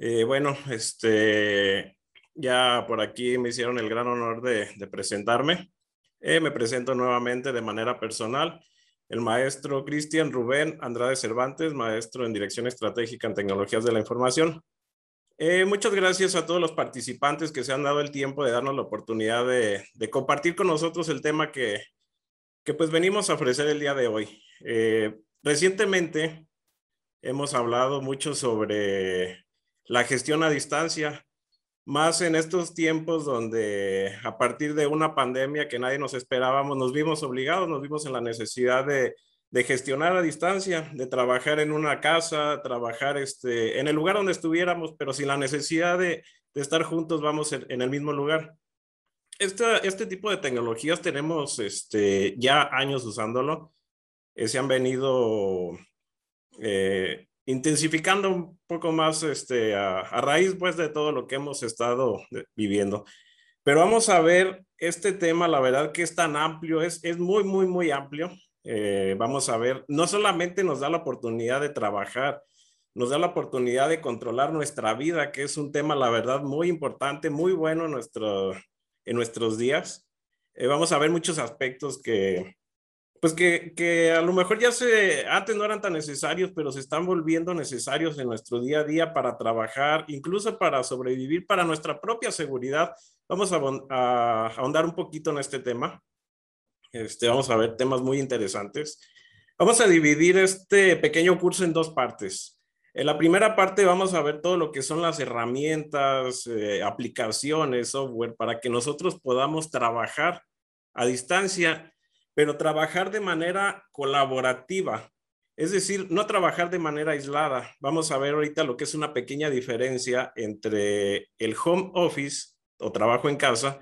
Eh, bueno, este, ya por aquí me hicieron el gran honor de, presentarme. Eh, me presento nuevamente de manera personal. El maestro Cristian Rubén Andrade Cervantes, maestro en Dirección Estratégica en Tecnologías de la Información. Eh, muchas gracias a todos los participantes que se han dado el tiempo de darnos la oportunidad de, de compartir con nosotros el tema que, que, pues venimos a ofrecer el día de hoy. recientemente hemos hablado mucho sobre la gestión a distancia, más en estos tiempos donde a partir de una pandemia que nadie nos esperábamos, nos vimos obligados, nos vimos en la necesidad de, gestionar a distancia, de trabajar en una casa, trabajar este, en el lugar donde estuviéramos, pero sin la necesidad de, estar juntos, vamos en, el mismo lugar. este tipo de tecnologías tenemos este, ya años usándolo. Eh, se han venido eh, intensificando un poco más este, a, raíz pues de todo lo que hemos estado eh, viviendo. Pero vamos a ver este tema, la verdad que es tan amplio, es, es muy, muy, muy amplio. Eh, vamos a ver, no solamente nos da la oportunidad de trabajar, nos da la oportunidad de controlar nuestra vida, que es un tema, la verdad, muy importante, muy bueno en, nuestro, en nuestros días. Eh, vamos a ver muchos aspectos que, pues que, que, a lo mejor ya se, antes no eran tan necesarios, pero se están volviendo necesarios en nuestro día a día para trabajar, incluso para sobrevivir, para nuestra propia seguridad. Vamos a, a, ahondar un poquito en este tema. Este, vamos a ver temas muy interesantes. Vamos a dividir este pequeño curso en dos partes. En la primera parte vamos a ver todo lo que son las herramientas, eh, aplicaciones, software, para que nosotros podamos trabajar a distancia pero trabajar de manera colaborativa, es decir, no trabajar de manera aislada. Vamos a ver ahorita lo que es una pequeña diferencia entre el home office o trabajo en casa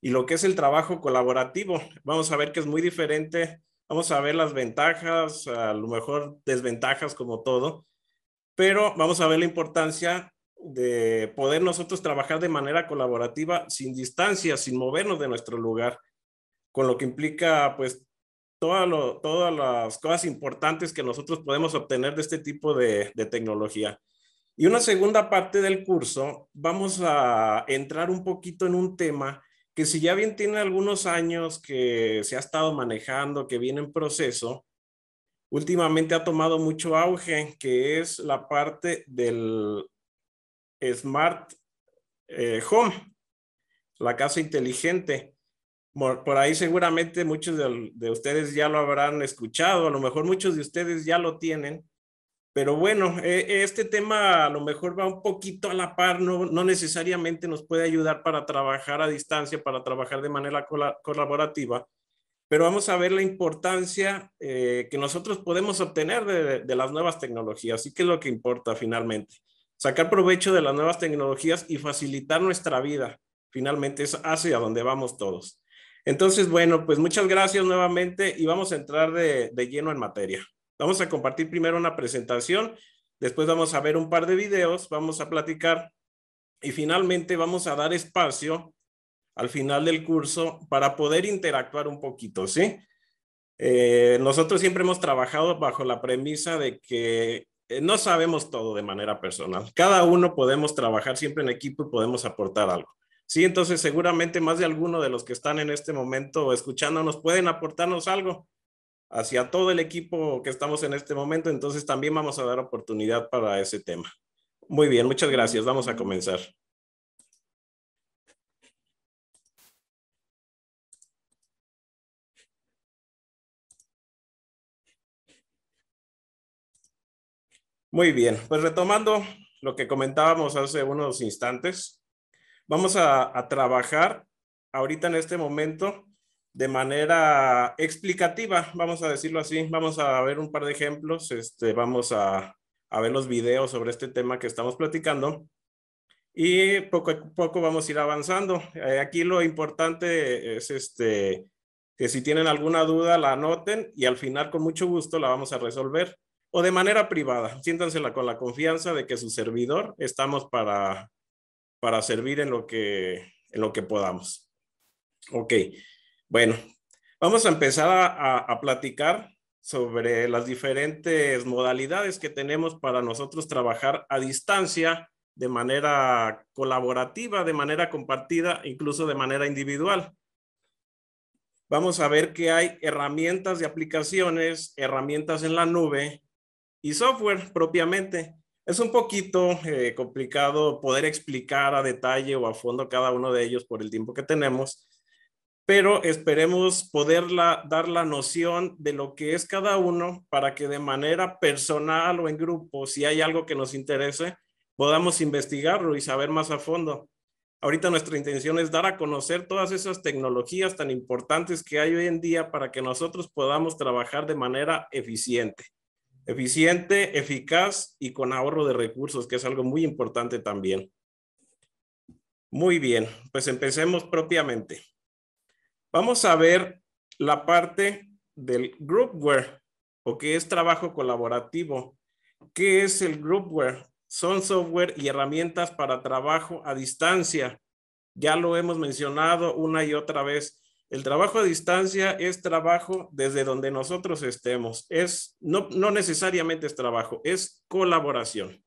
y lo que es el trabajo colaborativo. Vamos a ver que es muy diferente. Vamos a ver las ventajas, a lo mejor desventajas como todo, pero vamos a ver la importancia de poder nosotros trabajar de manera colaborativa sin distancia, sin movernos de nuestro lugar con lo que implica pues todas las cosas importantes que nosotros podemos obtener de este tipo de, tecnología. Y una segunda parte del curso, vamos a entrar un poquito en un tema que si ya bien tiene algunos años que se ha estado manejando, que viene en proceso, últimamente ha tomado mucho auge, que es la parte del Smart eh, Home, la casa inteligente por ahí seguramente muchos de, ustedes ya lo habrán escuchado, a lo mejor muchos de ustedes ya lo tienen, pero bueno, e, este tema a lo mejor va un poquito a la par, no, necesariamente nos puede ayudar para trabajar a distancia, para trabajar de manera colaborativa, pero vamos a ver la importancia eh, que nosotros podemos obtener de, de las nuevas tecnologías, y qué es lo que importa finalmente, sacar provecho de las nuevas tecnologías y facilitar nuestra vida. Finalmente es hacia donde vamos todos. Entonces, bueno, pues muchas gracias nuevamente y vamos a entrar de, lleno en materia. Vamos a compartir primero una presentación, después vamos a ver un par de videos, vamos a platicar y finalmente vamos a dar espacio al final del curso para poder interactuar un poquito, ¿sí? Eh, nosotros siempre hemos trabajado bajo la premisa de que eh, no sabemos todo de manera personal. Cada uno podemos trabajar siempre en equipo y podemos aportar algo. Sí, entonces seguramente más de alguno de los que están en este momento escuchándonos pueden aportarnos algo hacia todo el equipo que estamos en este momento, entonces también vamos a dar oportunidad para ese tema. Muy bien, muchas gracias. Vamos a comenzar. Muy bien, pues retomando lo que comentábamos hace unos instantes, Vamos a, trabajar ahorita en este momento de manera explicativa, vamos a decirlo así. Vamos a ver un par de ejemplos, este, vamos a, ver los videos sobre este tema que estamos platicando y poco a poco vamos a ir avanzando. Eh, aquí lo importante es este, que si tienen alguna duda la anoten y al final con mucho gusto la vamos a resolver o de manera privada. Siéntansela con la confianza de que su servidor estamos para para servir en lo que, en lo que podamos. Ok, bueno, vamos a empezar a, a platicar sobre las diferentes modalidades que tenemos para nosotros trabajar a distancia de manera colaborativa, de manera compartida, incluso de manera individual. Vamos a ver que hay herramientas de aplicaciones, herramientas en la nube y software propiamente es un poquito eh, complicado poder explicar a detalle o a fondo cada uno de ellos por el tiempo que tenemos, pero esperemos poder dar la noción de lo que es cada uno para que de manera personal o en grupo, si hay algo que nos interese, podamos investigarlo y saber más a fondo. Ahorita nuestra intención es dar a conocer todas esas tecnologías tan importantes que hay hoy en día para que nosotros podamos trabajar de manera eficiente eficiente, eficaz y con ahorro de recursos, que es algo muy importante también. Muy bien, pues empecemos propiamente. Vamos a ver la parte del groupware o que es trabajo colaborativo. ¿Qué es el groupware? Son software y herramientas para trabajo a distancia. Ya lo hemos mencionado una y otra vez. El trabajo a distancia es trabajo desde donde nosotros estemos. Es, no, necesariamente es trabajo, es colaboración.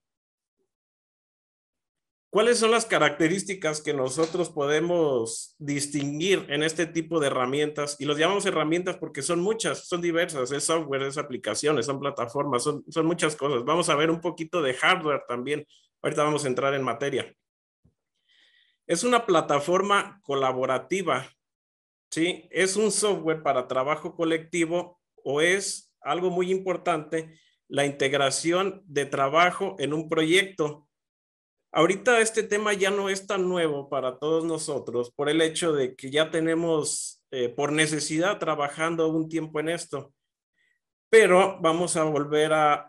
¿Cuáles son las características que nosotros podemos distinguir en este tipo de herramientas? Y los llamamos herramientas porque son muchas, son diversas, es software, es aplicaciones, son plataformas, son, son muchas cosas. Vamos a ver un poquito de hardware también. Ahorita vamos a entrar en materia. Es una plataforma colaborativa ¿sí? ¿Es un software para trabajo colectivo o es algo muy importante la integración de trabajo en un proyecto? Ahorita este tema ya no es tan nuevo para todos nosotros por el hecho de que ya tenemos eh, por necesidad trabajando un tiempo en esto, pero vamos a volver a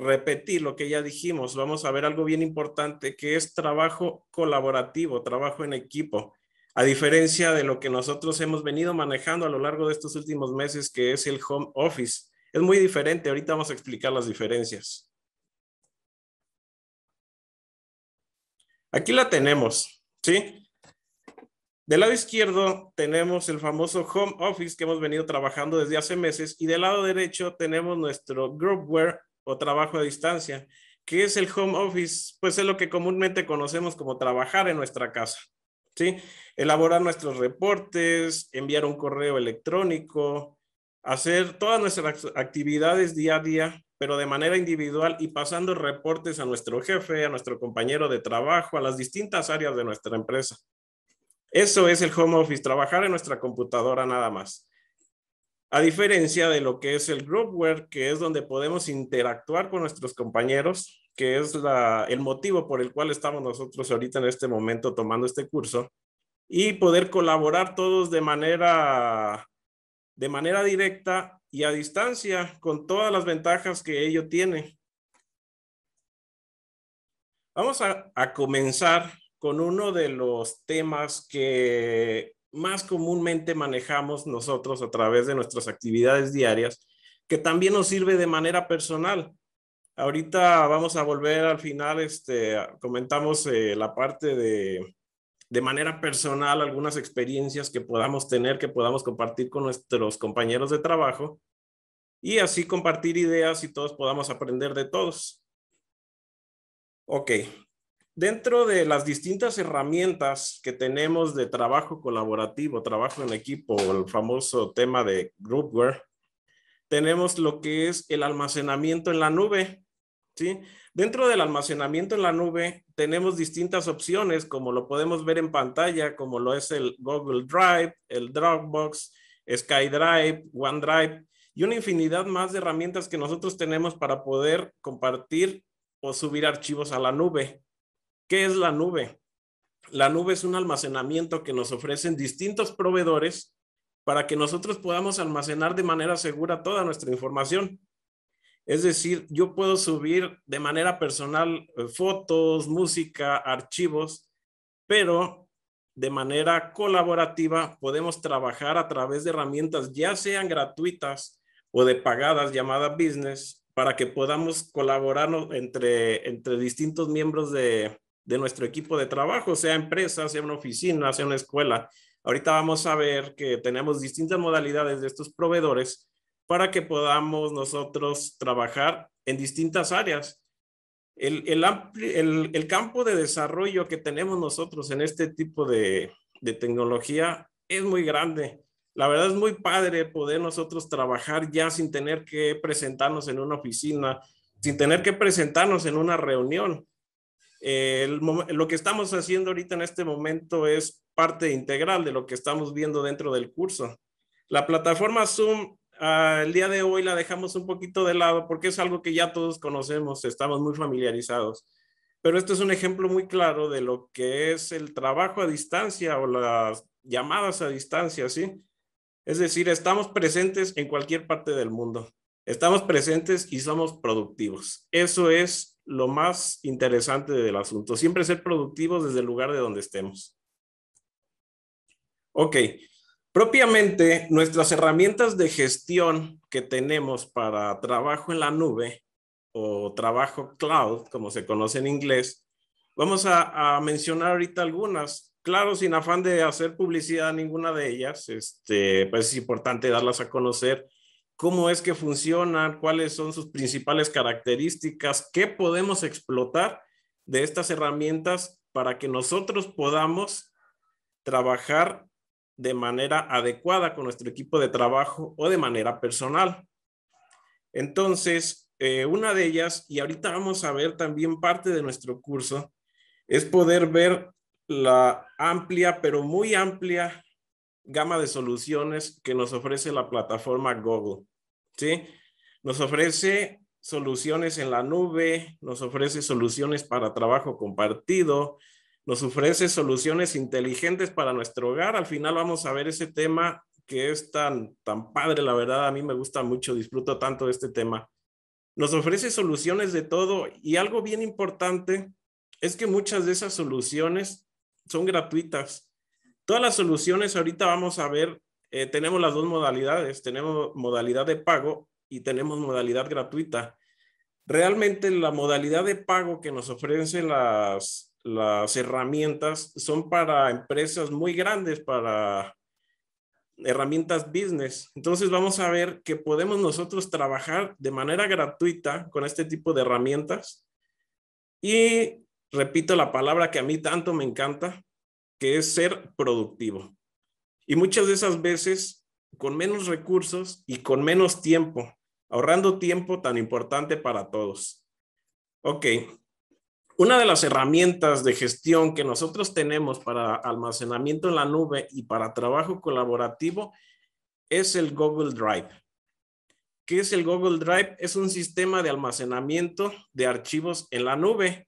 repetir lo que ya dijimos, vamos a ver algo bien importante que es trabajo colaborativo, trabajo en equipo a diferencia de lo que nosotros hemos venido manejando a lo largo de estos últimos meses, que es el home office. Es muy diferente, ahorita vamos a explicar las diferencias. Aquí la tenemos, ¿sí? Del lado izquierdo tenemos el famoso home office que hemos venido trabajando desde hace meses y del lado derecho tenemos nuestro groupware o trabajo a distancia. que es el home office? Pues es lo que comúnmente conocemos como trabajar en nuestra casa. ¿sí? elaborar nuestros reportes, enviar un correo electrónico, hacer todas nuestras actividades día a día, pero de manera individual y pasando reportes a nuestro jefe, a nuestro compañero de trabajo, a las distintas áreas de nuestra empresa. Eso es el home office, trabajar en nuestra computadora nada más. A diferencia de lo que es el groupware, que es donde podemos interactuar con nuestros compañeros, que es el motivo por el cual estamos nosotros ahorita en este momento tomando este curso, y poder colaborar todos de manera, de manera directa y a distancia con todas las ventajas que ello tiene. Vamos a, comenzar con uno de los temas que más comúnmente manejamos nosotros a través de nuestras actividades diarias, que también nos sirve de manera personal. Ahorita vamos a volver al final, este, comentamos eh, la parte de, de manera personal algunas experiencias que podamos tener, que podamos compartir con nuestros compañeros de trabajo y así compartir ideas y todos podamos aprender de todos. Ok, dentro de las distintas herramientas que tenemos de trabajo colaborativo, trabajo en equipo, el famoso tema de groupware, tenemos lo que es el almacenamiento en la nube, ¿sí? Dentro del almacenamiento en la nube tenemos distintas opciones, como lo podemos ver en pantalla, como lo es el Google Drive, el Dropbox, SkyDrive, OneDrive y una infinidad más de herramientas que nosotros tenemos para poder compartir o subir archivos a la nube. ¿Qué es la nube? La nube es un almacenamiento que nos ofrecen distintos proveedores para que nosotros podamos almacenar de manera segura toda nuestra información. Es decir, yo puedo subir de manera personal eh, fotos, música, archivos, pero de manera colaborativa podemos trabajar a través de herramientas ya sean gratuitas o de pagadas llamadas business para que podamos colaborar entre, distintos miembros de, de nuestro equipo de trabajo, sea empresa, sea una oficina, sea una escuela. Ahorita vamos a ver que tenemos distintas modalidades de estos proveedores para que podamos nosotros trabajar en distintas áreas. El, el, campo de desarrollo que tenemos nosotros en este tipo de, tecnología es muy grande. La verdad es muy padre poder nosotros trabajar ya sin tener que presentarnos en una oficina, sin tener que presentarnos en una reunión. lo que estamos haciendo ahorita en este momento es parte integral de lo que estamos viendo dentro del curso. La plataforma Zoom Ah, el día de hoy la dejamos un poquito de lado porque es algo que ya todos conocemos, estamos muy familiarizados. Pero esto es un ejemplo muy claro de lo que es el trabajo a distancia o las llamadas a distancia, ¿sí? Es decir, estamos presentes en cualquier parte del mundo. Estamos presentes y somos productivos. Eso es lo más interesante del asunto. Siempre ser productivos desde el lugar de donde estemos. Ok, Propiamente, nuestras herramientas de gestión que tenemos para trabajo en la nube o trabajo cloud, como se conoce en inglés, vamos a, mencionar ahorita algunas. Claro, sin afán de hacer publicidad a ninguna de ellas, este, pues es importante darlas a conocer cómo es que funcionan, cuáles son sus principales características, qué podemos explotar de estas herramientas para que nosotros podamos trabajar de manera adecuada con nuestro equipo de trabajo o de manera personal. Entonces, eh, una de ellas, y ahorita vamos a ver también parte de nuestro curso, es poder ver la amplia, pero muy amplia gama de soluciones que nos ofrece la plataforma Google. ¿sí? Nos ofrece soluciones en la nube, nos ofrece soluciones para trabajo compartido, nos ofrece soluciones inteligentes para nuestro hogar. Al final vamos a ver ese tema que es tan, tan padre, la verdad, a mí me gusta mucho, disfruto tanto de este tema. Nos ofrece soluciones de todo y algo bien importante es que muchas de esas soluciones son gratuitas. Todas las soluciones ahorita vamos a ver, eh, tenemos las dos modalidades, tenemos modalidad de pago y tenemos modalidad gratuita. Realmente la modalidad de pago que nos ofrecen las las herramientas son para empresas muy grandes, para herramientas business. Entonces vamos a ver que podemos nosotros trabajar de manera gratuita con este tipo de herramientas. Y repito la palabra que a mí tanto me encanta, que es ser productivo. Y muchas de esas veces con menos recursos y con menos tiempo, ahorrando tiempo tan importante para todos. Ok, una de las herramientas de gestión que nosotros tenemos para almacenamiento en la nube y para trabajo colaborativo es el Google Drive. ¿Qué es el Google Drive? Es un sistema de almacenamiento de archivos en la nube.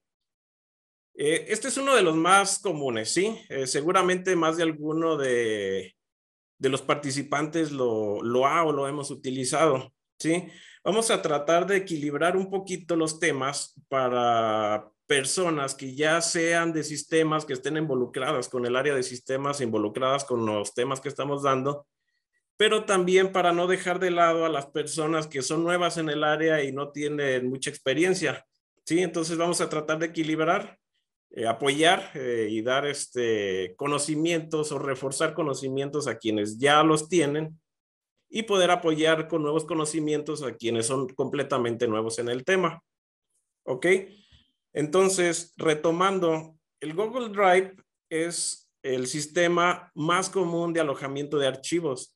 Eh, este es uno de los más comunes, ¿sí? Eh, seguramente más de alguno de, los participantes lo, lo ha o lo hemos utilizado, ¿sí? Vamos a tratar de equilibrar un poquito los temas para personas que ya sean de sistemas, que estén involucradas con el área de sistemas, involucradas con los temas que estamos dando, pero también para no dejar de lado a las personas que son nuevas en el área y no tienen mucha experiencia. ¿sí? Entonces vamos a tratar de equilibrar, eh, apoyar eh, y dar este, conocimientos o reforzar conocimientos a quienes ya los tienen y poder apoyar con nuevos conocimientos a quienes son completamente nuevos en el tema. ¿Ok? Entonces, retomando, el Google Drive es el sistema más común de alojamiento de archivos.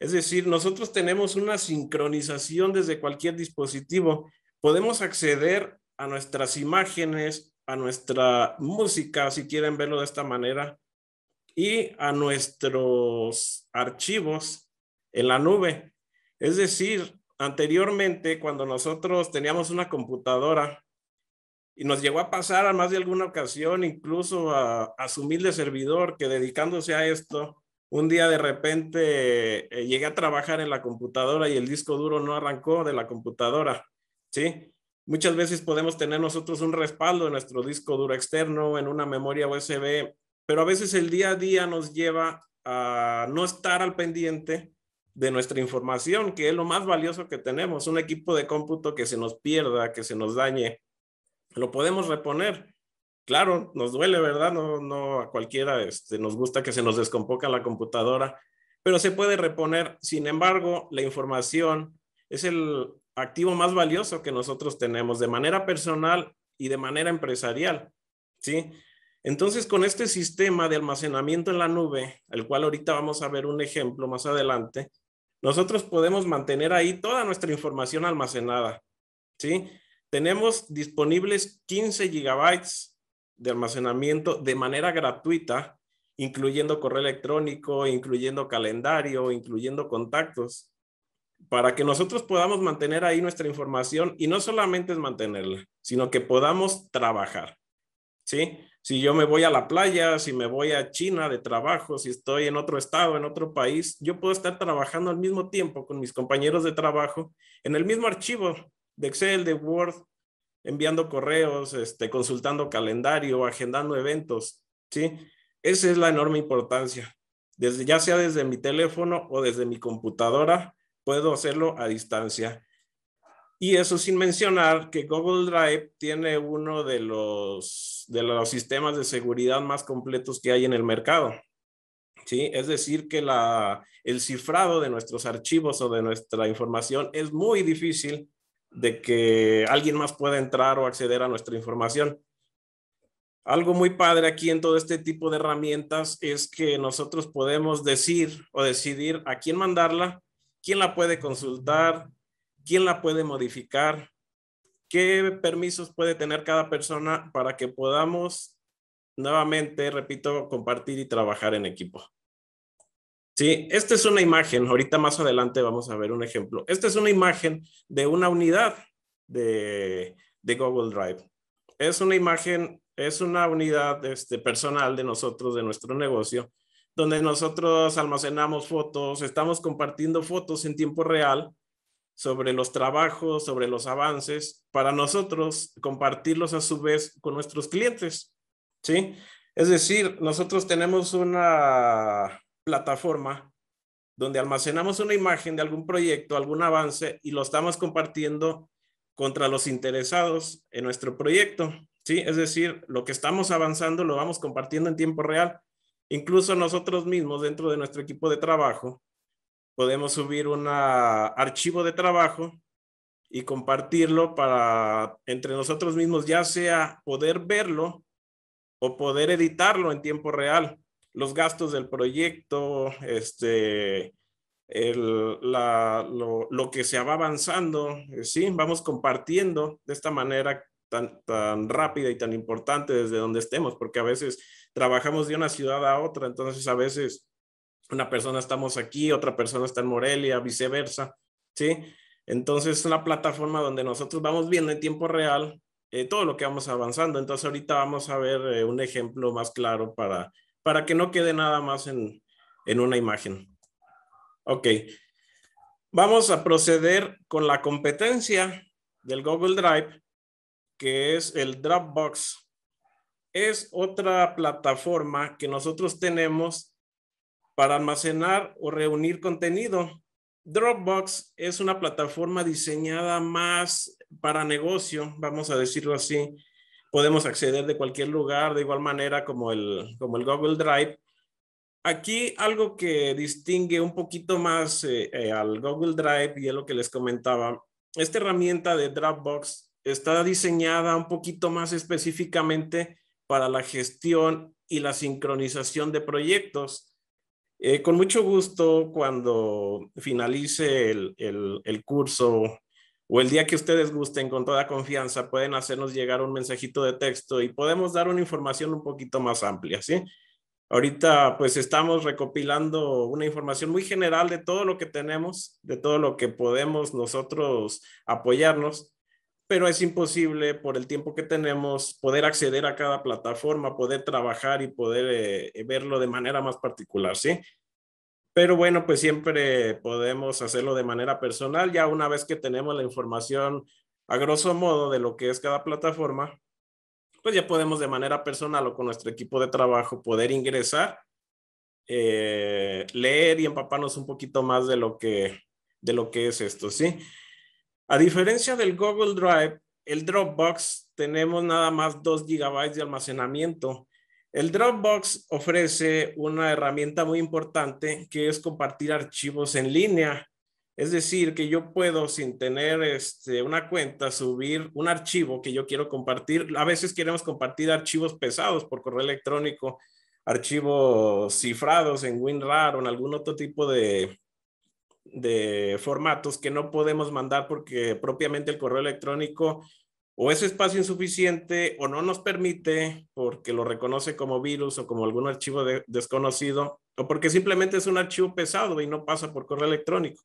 Es decir, nosotros tenemos una sincronización desde cualquier dispositivo. Podemos acceder a nuestras imágenes, a nuestra música, si quieren verlo de esta manera, y a nuestros archivos en la nube. Es decir, anteriormente, cuando nosotros teníamos una computadora y nos llegó a pasar a más de alguna ocasión, incluso a, su humilde servidor, que dedicándose a esto, un día de repente eh, llegué a trabajar en la computadora y el disco duro no arrancó de la computadora, ¿sí? Muchas veces podemos tener nosotros un respaldo en nuestro disco duro externo, en una memoria USB, pero a veces el día a día nos lleva a no estar al pendiente de nuestra información, que es lo más valioso que tenemos, un equipo de cómputo que se nos pierda, que se nos dañe, lo podemos reponer. Claro, nos duele, ¿verdad? No, a cualquiera este, nos gusta que se nos descomponga la computadora, pero se puede reponer. Sin embargo, la información es el activo más valioso que nosotros tenemos de manera personal y de manera empresarial, ¿sí? Entonces, con este sistema de almacenamiento en la nube, el cual ahorita vamos a ver un ejemplo más adelante, nosotros podemos mantener ahí toda nuestra información almacenada, ¿sí? Tenemos disponibles 15 gigabytes de almacenamiento de manera gratuita, incluyendo correo electrónico, incluyendo calendario, incluyendo contactos, para que nosotros podamos mantener ahí nuestra información y no solamente es mantenerla, sino que podamos trabajar. ¿Sí? Si yo me voy a la playa, si me voy a China de trabajo, si estoy en otro estado, en otro país, yo puedo estar trabajando al mismo tiempo con mis compañeros de trabajo en el mismo archivo de Excel, de Word, enviando correos, este, consultando calendario, agendando eventos, ¿sí? Esa es la enorme importancia. Desde, ya sea desde mi teléfono o desde mi computadora, puedo hacerlo a distancia. Y eso sin mencionar que Google Drive tiene uno de los, de los sistemas de seguridad más completos que hay en el mercado. ¿sí? Es decir, que el cifrado de nuestros archivos o de nuestra información es muy difícil de que alguien más pueda entrar o acceder a nuestra información. Algo muy padre aquí en todo este tipo de herramientas es que nosotros podemos decir o decidir a quién mandarla, quién la puede consultar, quién la puede modificar, qué permisos puede tener cada persona para que podamos nuevamente, repito, compartir y trabajar en equipo. Sí, esta es una imagen, ahorita más adelante vamos a ver un ejemplo. Esta es una imagen de una unidad de, de Google Drive. Es una imagen, es una unidad este, personal de nosotros, de nuestro negocio, donde nosotros almacenamos fotos, estamos compartiendo fotos en tiempo real sobre los trabajos, sobre los avances, para nosotros compartirlos a su vez con nuestros clientes. ¿Sí? Es decir, nosotros tenemos una, plataforma donde almacenamos una imagen de algún proyecto, algún avance y lo estamos compartiendo contra los interesados en nuestro proyecto. ¿sí? Es decir, lo que estamos avanzando lo vamos compartiendo en tiempo real. Incluso nosotros mismos dentro de nuestro equipo de trabajo podemos subir un archivo de trabajo y compartirlo para entre nosotros mismos, ya sea poder verlo o poder editarlo en tiempo real los gastos del proyecto, este, el, la, lo, lo, que se va avanzando, eh, ¿sí? Vamos compartiendo de esta manera tan, tan rápida y tan importante desde donde estemos, porque a veces trabajamos de una ciudad a otra, entonces a veces una persona estamos aquí, otra persona está en Morelia, viceversa, ¿sí? Entonces es una plataforma donde nosotros vamos viendo en tiempo real eh, todo lo que vamos avanzando. Entonces ahorita vamos a ver eh, un ejemplo más claro para para que no quede nada más en, en una imagen. Ok. Vamos a proceder con la competencia del Google Drive, que es el Dropbox. Es otra plataforma que nosotros tenemos para almacenar o reunir contenido. Dropbox es una plataforma diseñada más para negocio, vamos a decirlo así, podemos acceder de cualquier lugar, de igual manera como el, como el Google Drive. Aquí algo que distingue un poquito más eh, eh, al Google Drive y es lo que les comentaba, esta herramienta de Dropbox está diseñada un poquito más específicamente para la gestión y la sincronización de proyectos. Eh, con mucho gusto, cuando finalice el, el curso o el día que ustedes gusten, con toda confianza, pueden hacernos llegar un mensajito de texto y podemos dar una información un poquito más amplia, ¿sí? Ahorita pues estamos recopilando una información muy general de todo lo que tenemos, de todo lo que podemos nosotros apoyarnos, pero es imposible por el tiempo que tenemos poder acceder a cada plataforma, poder trabajar y poder eh, verlo de manera más particular, ¿sí? Pero bueno, pues siempre podemos hacerlo de manera personal. Ya una vez que tenemos la información a grosso modo de lo que es cada plataforma, pues ya podemos de manera personal o con nuestro equipo de trabajo poder ingresar, eh, leer y empaparnos un poquito más de lo que, de lo que es esto, ¿sí? A diferencia del Google Drive, el Dropbox tenemos nada más 2 gigabytes de almacenamiento. El Dropbox ofrece una herramienta muy importante que es compartir archivos en línea. Es decir, que yo puedo sin tener este, una cuenta subir un archivo que yo quiero compartir. A veces queremos compartir archivos pesados por correo electrónico, archivos cifrados en WinRAR o en algún otro tipo de formatos que no podemos mandar porque propiamente el correo electrónico o es espacio insuficiente o no nos permite porque lo reconoce como virus o como algún archivo desconocido o porque simplemente es un archivo pesado y no pasa por correo electrónico.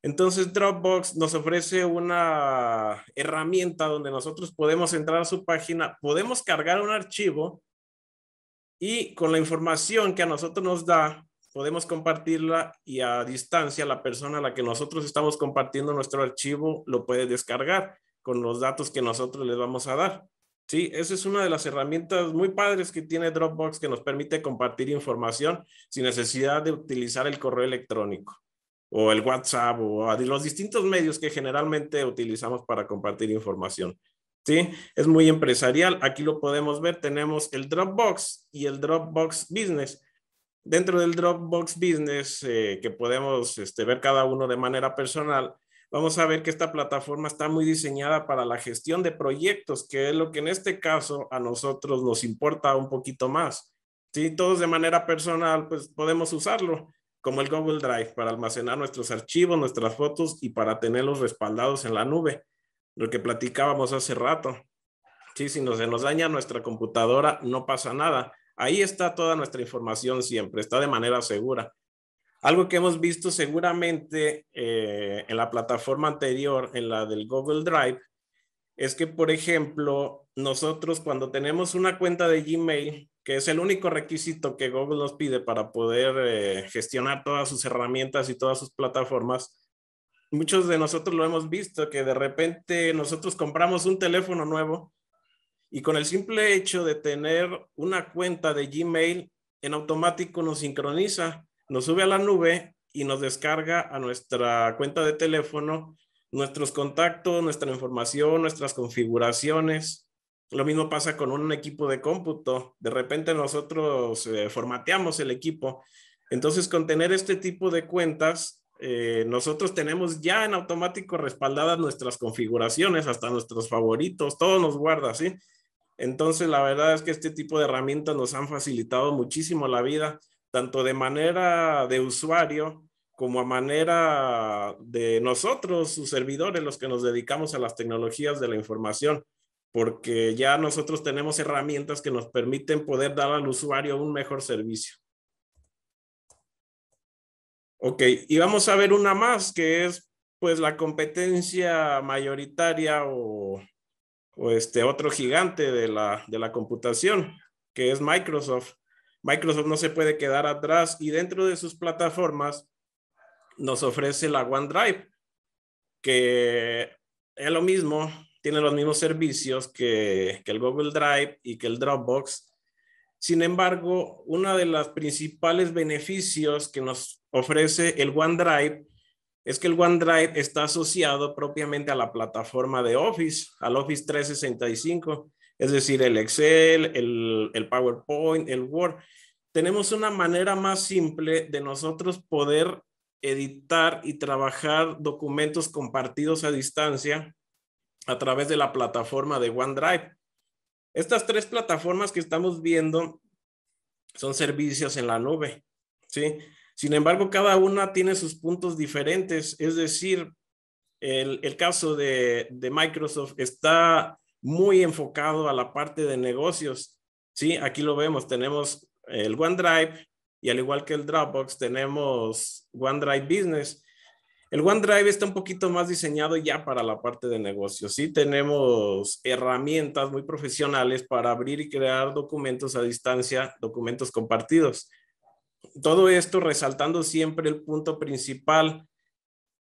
Entonces Dropbox nos ofrece una herramienta donde nosotros podemos entrar a su página, podemos cargar un archivo y con la información que a nosotros nos da, podemos compartirla y a distancia la persona a la que nosotros estamos compartiendo nuestro archivo lo puede descargar con los datos que nosotros les vamos a dar. Sí, esa es una de las herramientas muy padres que tiene Dropbox que nos permite compartir información sin necesidad de utilizar el correo electrónico o el WhatsApp o los distintos medios que generalmente utilizamos para compartir información. ¿sí? Es muy empresarial. Aquí lo podemos ver. Tenemos el Dropbox y el Dropbox Business. Dentro del Dropbox Business, eh, que podemos este, ver cada uno de manera personal, vamos a ver que esta plataforma está muy diseñada para la gestión de proyectos, que es lo que en este caso a nosotros nos importa un poquito más. Sí, todos de manera personal, pues podemos usarlo como el Google Drive para almacenar nuestros archivos, nuestras fotos y para tenerlos respaldados en la nube, lo que platicábamos hace rato. Sí, si se nos daña nuestra computadora, no pasa nada. Ahí está toda nuestra información siempre, está de manera segura. Algo que hemos visto seguramente eh, en la plataforma anterior, en la del Google Drive, es que, por ejemplo, nosotros cuando tenemos una cuenta de Gmail, que es el único requisito que Google nos pide para poder eh, gestionar todas sus herramientas y todas sus plataformas, muchos de nosotros lo hemos visto, que de repente nosotros compramos un teléfono nuevo y con el simple hecho de tener una cuenta de Gmail, en automático nos sincroniza nos sube a la nube y nos descarga a nuestra cuenta de teléfono nuestros contactos, nuestra información, nuestras configuraciones. Lo mismo pasa con un equipo de cómputo. De repente nosotros eh, formateamos el equipo. Entonces, con tener este tipo de cuentas, eh, nosotros tenemos ya en automático respaldadas nuestras configuraciones, hasta nuestros favoritos, todo nos guarda, ¿sí? Entonces, la verdad es que este tipo de herramientas nos han facilitado muchísimo la vida tanto de manera de usuario como a manera de nosotros, sus servidores, los que nos dedicamos a las tecnologías de la información, porque ya nosotros tenemos herramientas que nos permiten poder dar al usuario un mejor servicio. Ok, y vamos a ver una más que es pues la competencia mayoritaria o, este otro gigante de la computación, que es Microsoft. Microsoft no se puede quedar atrás y dentro de sus plataformas nos ofrece la OneDrive, que es lo mismo, tiene los mismos servicios que, el Google Drive y que el Dropbox. Sin embargo, uno de los principales beneficios que nos ofrece el OneDrive es que el OneDrive está asociado propiamente a la plataforma de Office, al Office 365. Es decir, el Excel, el, PowerPoint, el Word. Tenemos una manera más simple de nosotros poder editar y trabajar documentos compartidos a distancia a través de la plataforma de OneDrive. Estas tres plataformas que estamos viendo son servicios en la nube, ¿sí? Sin embargo, cada una tiene sus puntos diferentes, es decir, el, caso de Microsoft está muy enfocado a la parte de negocios. Sí, aquí lo vemos, tenemos el OneDrive y al igual que el Dropbox tenemos OneDrive Business. El OneDrive está un poquito más diseñado ya para la parte de negocios. Sí, tenemos herramientas muy profesionales para abrir y crear documentos a distancia, documentos compartidos. Todo esto resaltando siempre el punto principal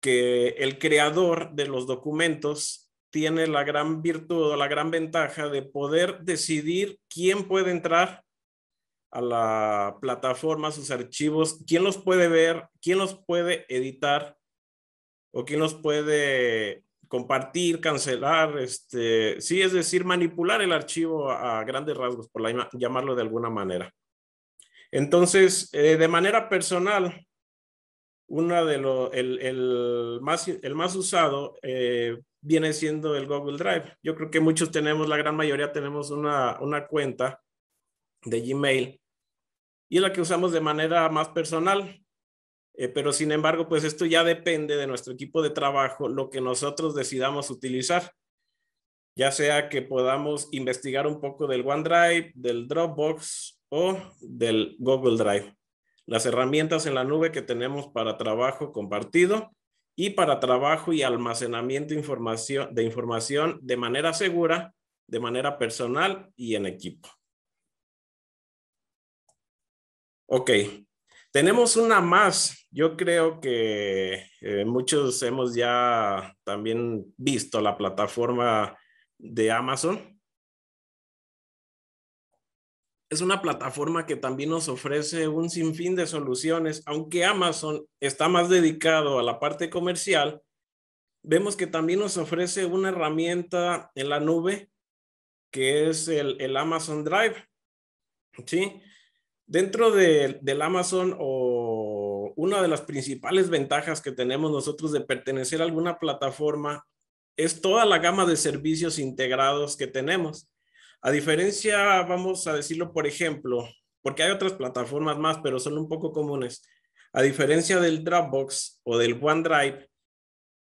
que el creador de los documentos tiene la gran virtud o la gran ventaja de poder decidir quién puede entrar a la plataforma, sus archivos, quién los puede ver, quién los puede editar o quién los puede compartir, cancelar, este, sí, es decir, manipular el archivo a grandes rasgos, por la, llamarlo de alguna manera. Entonces, eh, de manera personal, una de los, el, más, el más usado eh, viene siendo el Google Drive. Yo creo que muchos tenemos, la gran mayoría tenemos una, cuenta de Gmail y la que usamos de manera más personal. Eh, pero sin embargo, pues esto ya depende de nuestro equipo de trabajo, lo que nosotros decidamos utilizar. Ya sea que podamos investigar un poco del OneDrive, del Dropbox o del Google Drive las herramientas en la nube que tenemos para trabajo compartido y para trabajo y almacenamiento de información de manera segura, de manera personal y en equipo. Ok, tenemos una más. Yo creo que eh, muchos hemos ya también visto la plataforma de Amazon es una plataforma que también nos ofrece un sinfín de soluciones, aunque Amazon está más dedicado a la parte comercial, vemos que también nos ofrece una herramienta en la nube que es el, Amazon Drive. ¿Sí? Dentro del Amazon o una de las principales ventajas que tenemos nosotros de pertenecer a alguna plataforma es toda la gama de servicios integrados que tenemos. A diferencia, vamos a decirlo, por ejemplo, porque hay otras plataformas más, pero son un poco comunes. A diferencia del Dropbox o del OneDrive,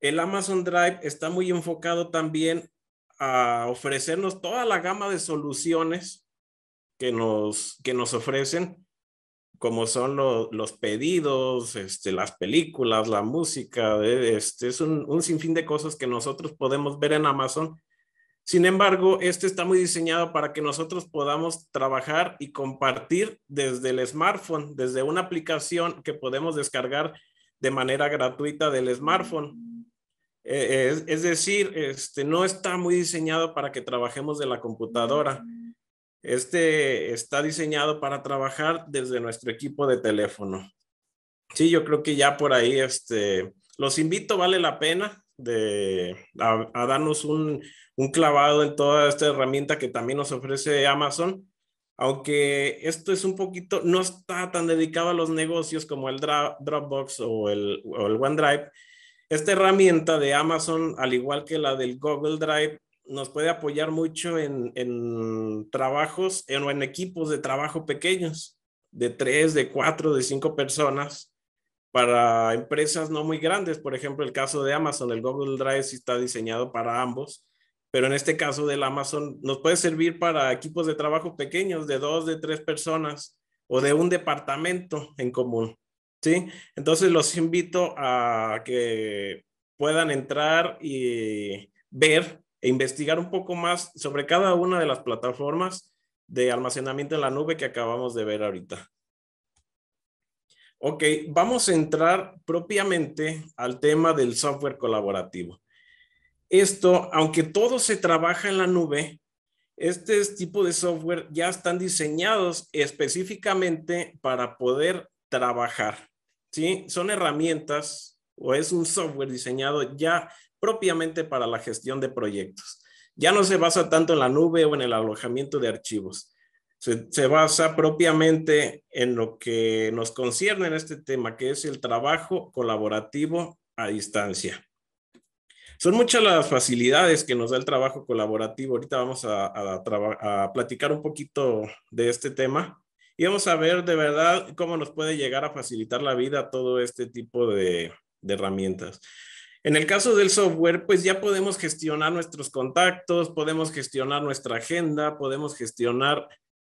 el Amazon Drive está muy enfocado también a ofrecernos toda la gama de soluciones que nos, que nos ofrecen, como son los pedidos, este, las películas, la música, eh, este, es un sinfín de cosas que nosotros podemos ver en Amazon sin embargo, este está muy diseñado para que nosotros podamos trabajar y compartir desde el smartphone, desde una aplicación que podemos descargar de manera gratuita del smartphone. Eh, eh, es, decir, este, no está muy diseñado para que trabajemos de la computadora. Este está diseñado para trabajar desde nuestro equipo de teléfono. Sí, yo creo que ya por ahí, este, los invito, vale la pena de, a, darnos un, clavado en toda esta herramienta que también nos ofrece Amazon. Aunque esto es un poquito, no está tan dedicado a los negocios como el Dropbox o el, o el OneDrive, esta herramienta de Amazon, al igual que la del Google Drive, nos puede apoyar mucho en, trabajos o en equipos de trabajo pequeños, de tres, de cuatro, de cinco personas, para empresas no muy grandes. Por ejemplo, el caso de Amazon, el Google Drive sí está diseñado para ambos, pero en este caso del Amazon nos puede servir para equipos de trabajo pequeños, de dos, de tres personas o de un departamento en común. ¿sí? Entonces los invito a que puedan entrar y ver e investigar un poco más sobre cada una de las plataformas de almacenamiento en la nube que acabamos de ver ahorita. Ok, vamos a entrar propiamente al tema del software colaborativo. Esto, aunque todo se trabaja en la nube, este tipo de software ya están diseñados específicamente para poder trabajar. ¿sí? Son herramientas o es un software diseñado ya propiamente para la gestión de proyectos. Ya no se basa tanto en la nube o en el alojamiento de archivos se, basa propiamente en lo que nos concierne en este tema, que es el trabajo colaborativo a distancia. Son muchas las facilidades que nos da el trabajo colaborativo. Ahorita vamos a, a, platicar un poquito de este tema y vamos a ver de verdad cómo nos puede llegar a facilitar la vida todo este tipo de, de herramientas. En el caso del software, pues ya podemos gestionar nuestros contactos, podemos gestionar nuestra agenda, podemos gestionar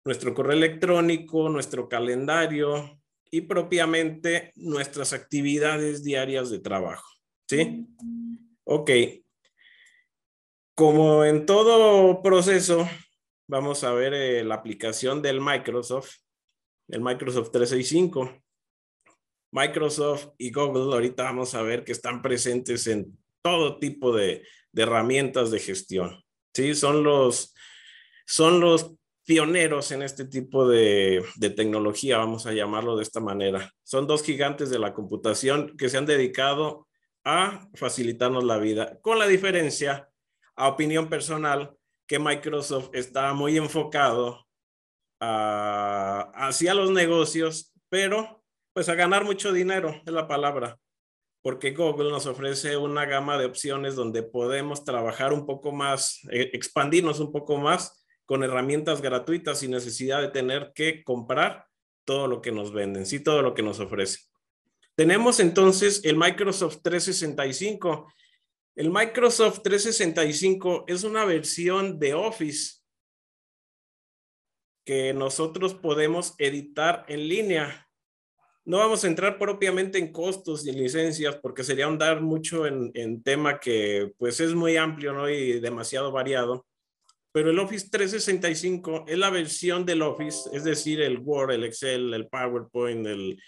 nuestro correo electrónico, nuestro calendario y propiamente nuestras actividades diarias de trabajo. ¿Sí? Ok. Como en todo proceso, vamos a ver eh, la aplicación del Microsoft, el Microsoft 365. Microsoft y Google ahorita vamos a ver que están presentes en todo tipo de, de herramientas de gestión. Sí, son los, son los pioneros en este tipo de, tecnología, vamos a llamarlo de esta manera. Son dos gigantes de la computación que se han dedicado a facilitarnos la vida, con la diferencia, a opinión personal, que Microsoft está muy enfocado hacia los negocios, pero pues a ganar mucho dinero, es la palabra, porque Google nos ofrece una gama de opciones donde podemos trabajar un poco más, eh, expandirnos un poco más con herramientas gratuitas y necesidad de tener que comprar todo lo que nos venden, sí, todo lo que nos ofrecen. Tenemos entonces el Microsoft 365. El Microsoft 365 es una versión de Office que nosotros podemos editar en línea. No vamos a entrar propiamente en costos y en licencias porque sería andar mucho en, tema que pues es muy amplio ¿no? y demasiado variado pero el Office 365 es la versión del Office, es decir, el Word, el Excel, el PowerPoint, el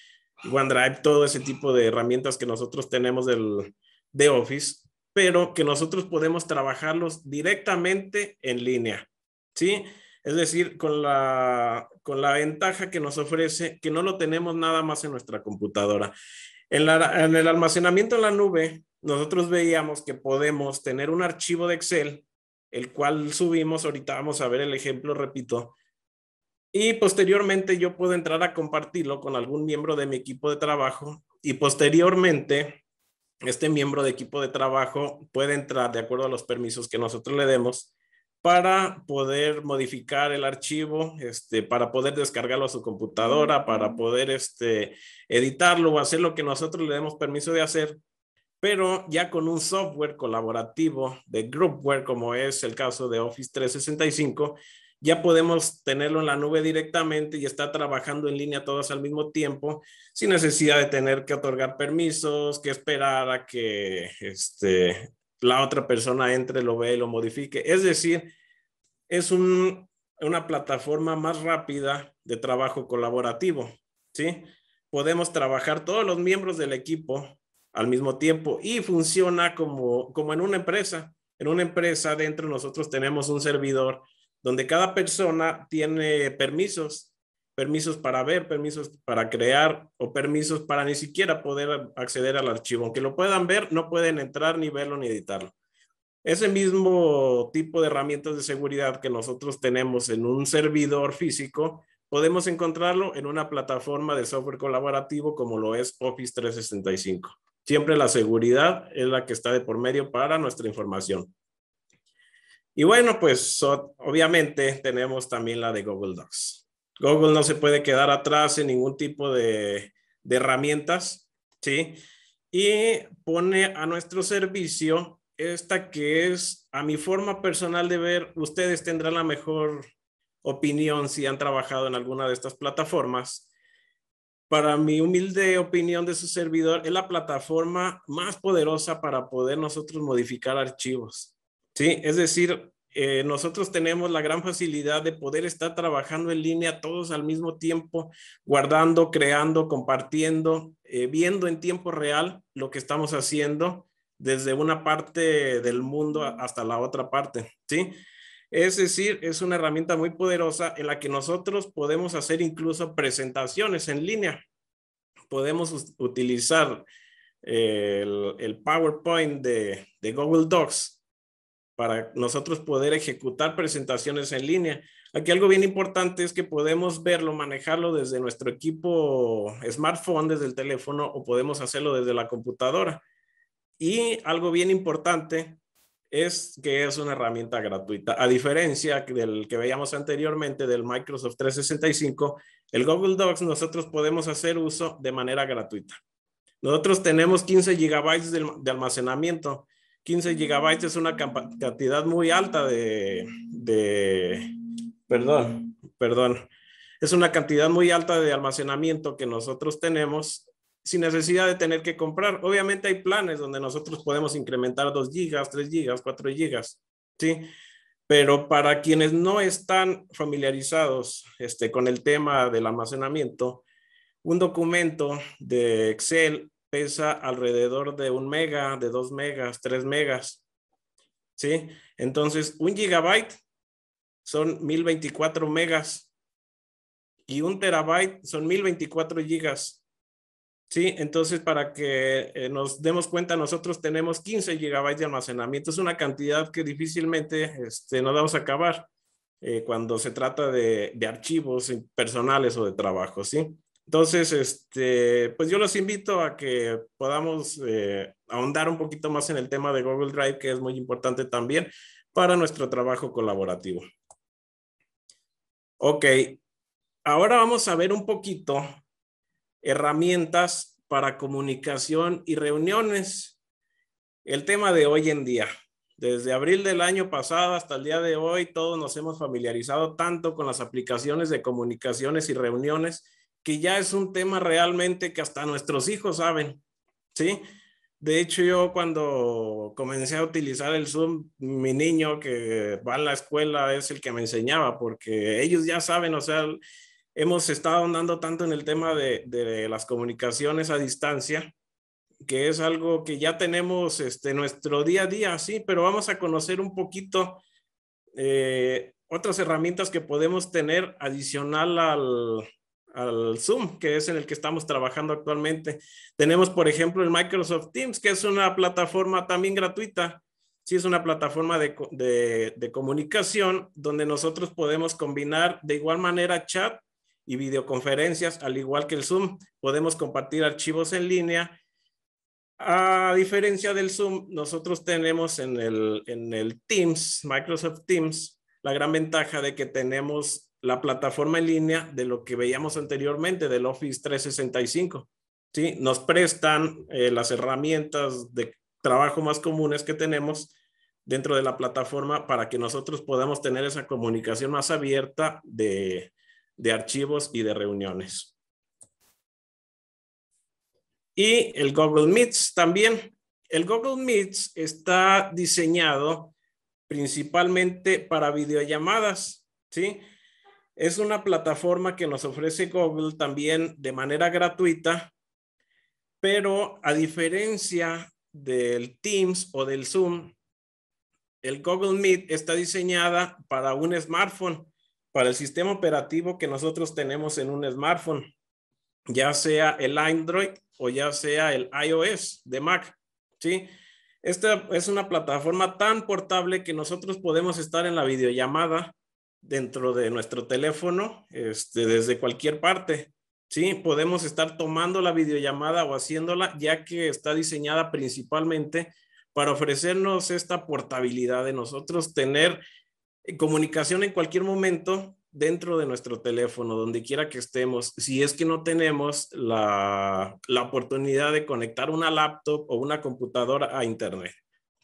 OneDrive, todo ese tipo de herramientas que nosotros tenemos del, de Office, pero que nosotros podemos trabajarlos directamente en línea, ¿sí? Es decir, con la, ventaja que nos ofrece que no lo tenemos nada más en nuestra computadora. en el almacenamiento en la nube, nosotros veíamos que podemos tener un archivo de Excel el cual subimos, ahorita vamos a ver el ejemplo, repito, y posteriormente yo puedo entrar a compartirlo con algún miembro de mi equipo de trabajo y posteriormente este miembro de equipo de trabajo puede entrar de acuerdo a los permisos que nosotros le demos para poder modificar el archivo, este, para poder descargarlo a su computadora, para poder este, editarlo o hacer lo que nosotros le demos permiso de hacer pero ya con un software colaborativo de groupware, como es el caso de Office 365, ya podemos tenerlo en la nube directamente y estar trabajando en línea todas al mismo tiempo, sin necesidad de tener que otorgar permisos, que esperar a que este, la otra persona entre, lo vea y lo modifique. Es decir, es un, una plataforma más rápida de trabajo colaborativo, ¿sí? Podemos trabajar todos los miembros del equipo al mismo tiempo y funciona como, como en una empresa. En una empresa dentro nosotros tenemos un servidor donde cada persona tiene permisos, permisos para ver, permisos para crear o permisos para ni siquiera poder acceder al archivo. Aunque lo puedan ver, no pueden entrar ni verlo ni editarlo. Ese mismo tipo de herramientas de seguridad que nosotros tenemos en un servidor físico, podemos encontrarlo en una plataforma de software colaborativo como lo es Office 365. Siempre la seguridad es la que está de por medio para nuestra información. Y bueno, pues obviamente tenemos también la de Google Docs. Google no se puede quedar atrás en ningún tipo de, de herramientas, ¿sí? Y pone a nuestro servicio esta que es, a mi forma personal de ver, ustedes tendrán la mejor opinión si han trabajado en alguna de estas plataformas, para mi humilde opinión de su servidor, es la plataforma más poderosa para poder nosotros modificar archivos. ¿sí? Es decir, eh, nosotros tenemos la gran facilidad de poder estar trabajando en línea todos al mismo tiempo, guardando, creando, compartiendo, eh, viendo en tiempo real lo que estamos haciendo desde una parte del mundo hasta la otra parte, ¿sí? Es decir, es una herramienta muy poderosa en la que nosotros podemos hacer incluso presentaciones en línea. Podemos utilizar eh, el, PowerPoint de, de, Google Docs para nosotros poder ejecutar presentaciones en línea. Aquí algo bien importante es que podemos verlo, manejarlo desde nuestro equipo smartphone, desde el teléfono, o podemos hacerlo desde la computadora. Y algo bien importante es que es una herramienta gratuita. A diferencia del que veíamos anteriormente del Microsoft 365, el Google Docs nosotros podemos hacer uso de manera gratuita. Nosotros tenemos 15 gigabytes de, almacenamiento. 15 gigabytes es una cantidad muy alta de, perdón, perdón, es una cantidad muy alta de almacenamiento que nosotros tenemos sin necesidad de tener que comprar. Obviamente hay planes donde nosotros podemos incrementar 2 gigas, 3 gigas, 4 gigas, ¿sí? Pero para quienes no están familiarizados este, con el tema del almacenamiento, un documento de Excel pesa alrededor de un mega, de 2 megas, 3 megas, ¿sí? Entonces, un gigabyte son 1024 megas y un terabyte son 1024 gigas. Sí, entonces para que eh, nos demos cuenta, nosotros tenemos 15 gigabytes de almacenamiento. Es una cantidad que difícilmente este, nos vamos a acabar eh, cuando se trata de, de, archivos personales o de trabajo, ¿sí? Entonces, este, pues yo los invito a que podamos eh, ahondar un poquito más en el tema de Google Drive, que es muy importante también para nuestro trabajo colaborativo. Ok, ahora vamos a ver un poquito herramientas para comunicación y reuniones. El tema de hoy en día. Desde abril del año pasado hasta el día de hoy, todos nos hemos familiarizado tanto con las aplicaciones de comunicaciones y reuniones que ya es un tema realmente que hasta nuestros hijos saben, ¿sí? De hecho, yo cuando comencé a utilizar el Zoom, mi niño que va a la escuela es el que me enseñaba, porque ellos ya saben, o sea, hemos estado andando tanto en el tema de, las comunicaciones a distancia, que es algo que ya tenemos este, nuestro día a día, sí, pero vamos a conocer un poquito eh, otras herramientas que podemos tener adicional al, al Zoom, que es en el que estamos trabajando actualmente. Tenemos, por ejemplo, el Microsoft Teams, que es una plataforma también gratuita. Sí, es una plataforma de, de, de comunicación donde nosotros podemos combinar de igual manera chat y videoconferencias, al igual que el Zoom. Podemos compartir archivos en línea. A diferencia del Zoom, nosotros tenemos en el, en el Teams, Microsoft Teams, la gran ventaja de que tenemos la plataforma en línea de lo que veíamos anteriormente, del Office 365. ¿sí? Nos prestan eh, las herramientas de trabajo más comunes que tenemos dentro de la plataforma para que nosotros podamos tener esa comunicación más abierta de, de archivos y de reuniones. Y el Google Meets también. El Google Meets está diseñado principalmente para videollamadas, ¿sí? Es una plataforma que nos ofrece Google también de manera gratuita, pero a diferencia del Teams o del Zoom, el Google Meet está diseñada para un smartphone para el sistema operativo que nosotros tenemos en un smartphone, ya sea el Android o ya sea el iOS de Mac, ¿sí? Esta es una plataforma tan portable que nosotros podemos estar en la videollamada dentro de nuestro teléfono este, desde cualquier parte. Sí, podemos estar tomando la videollamada o haciéndola, ya que está diseñada principalmente para ofrecernos esta portabilidad de nosotros tener comunicación en cualquier momento dentro de nuestro teléfono, donde quiera que estemos, si es que no tenemos la, oportunidad de conectar una laptop o una computadora a Internet.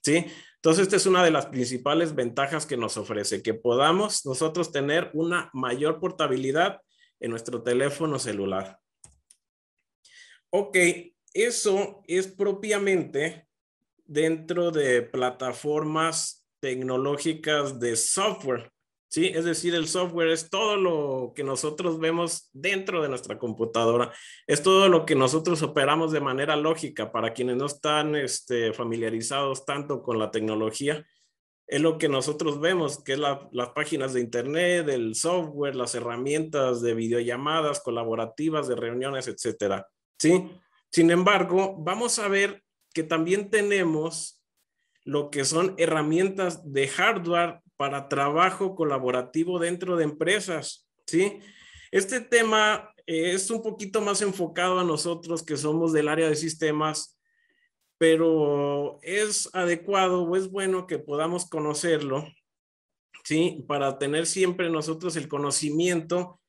¿Sí? Entonces, esta es una de las principales ventajas que nos ofrece, que podamos nosotros tener una mayor portabilidad en nuestro teléfono celular. Ok, eso es propiamente dentro de plataformas tecnológicas de software. ¿sí? Es decir, el software es todo lo que nosotros vemos dentro de nuestra computadora, es todo lo que nosotros operamos de manera lógica. Para quienes no están este, familiarizados tanto con la tecnología, es lo que nosotros vemos, que es las páginas de Internet, el software, las herramientas de videollamadas colaborativas, de reuniones, etcétera. ¿sí? Sin embargo, vamos a ver que también tenemos lo que son herramientas de hardware para trabajo colaborativo dentro de empresas, ¿sí? Este tema es un poquito más enfocado a nosotros que somos del área de sistemas, pero es adecuado o es bueno que podamos conocerlo, ¿sí? Para tener siempre nosotros el conocimiento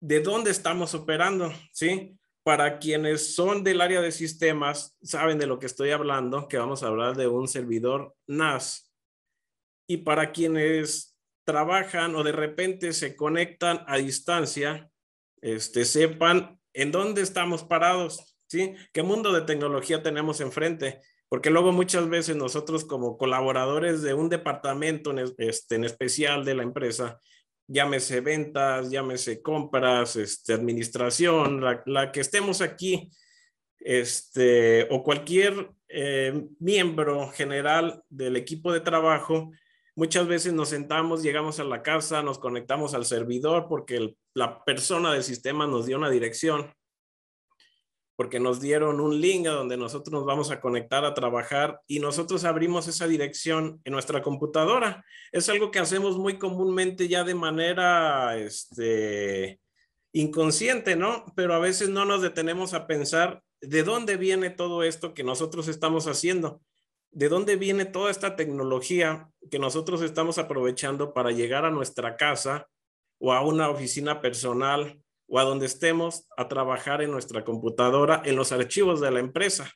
de dónde estamos operando, ¿sí? para quienes son del área de sistemas, saben de lo que estoy hablando, que vamos a hablar de un servidor NAS. Y para quienes trabajan o de repente se conectan a distancia, este, sepan en dónde estamos parados, ¿sí? ¿Qué mundo de tecnología tenemos enfrente? Porque luego muchas veces nosotros como colaboradores de un departamento este, en especial de la empresa, llámese ventas, llámese compras, este, administración, la, que estemos aquí, este, o cualquier eh, miembro general del equipo de trabajo, muchas veces nos sentamos, llegamos a la casa, nos conectamos al servidor porque la persona del sistema nos dio una dirección porque nos dieron un link a donde nosotros nos vamos a conectar a trabajar y nosotros abrimos esa dirección en nuestra computadora. Es algo que hacemos muy comúnmente ya de manera este, inconsciente, ¿no? Pero a veces no nos detenemos a pensar de dónde viene todo esto que nosotros estamos haciendo, de dónde viene toda esta tecnología que nosotros estamos aprovechando para llegar a nuestra casa o a una oficina personal o a donde estemos a trabajar en nuestra computadora, en los archivos de la empresa,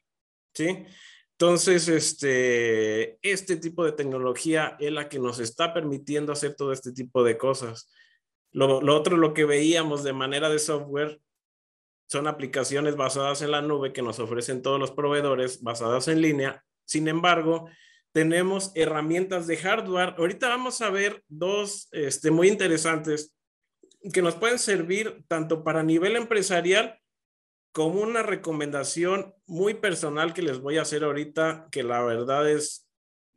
¿sí? Entonces, este, este tipo de tecnología es la que nos está permitiendo hacer todo este tipo de cosas. Lo, otro, lo que veíamos de manera de software, son aplicaciones basadas en la nube que nos ofrecen todos los proveedores basadas en línea. Sin embargo, tenemos herramientas de hardware. Ahorita vamos a ver dos este, muy interesantes que nos pueden servir tanto para nivel empresarial como una recomendación muy personal que les voy a hacer ahorita, que la verdad es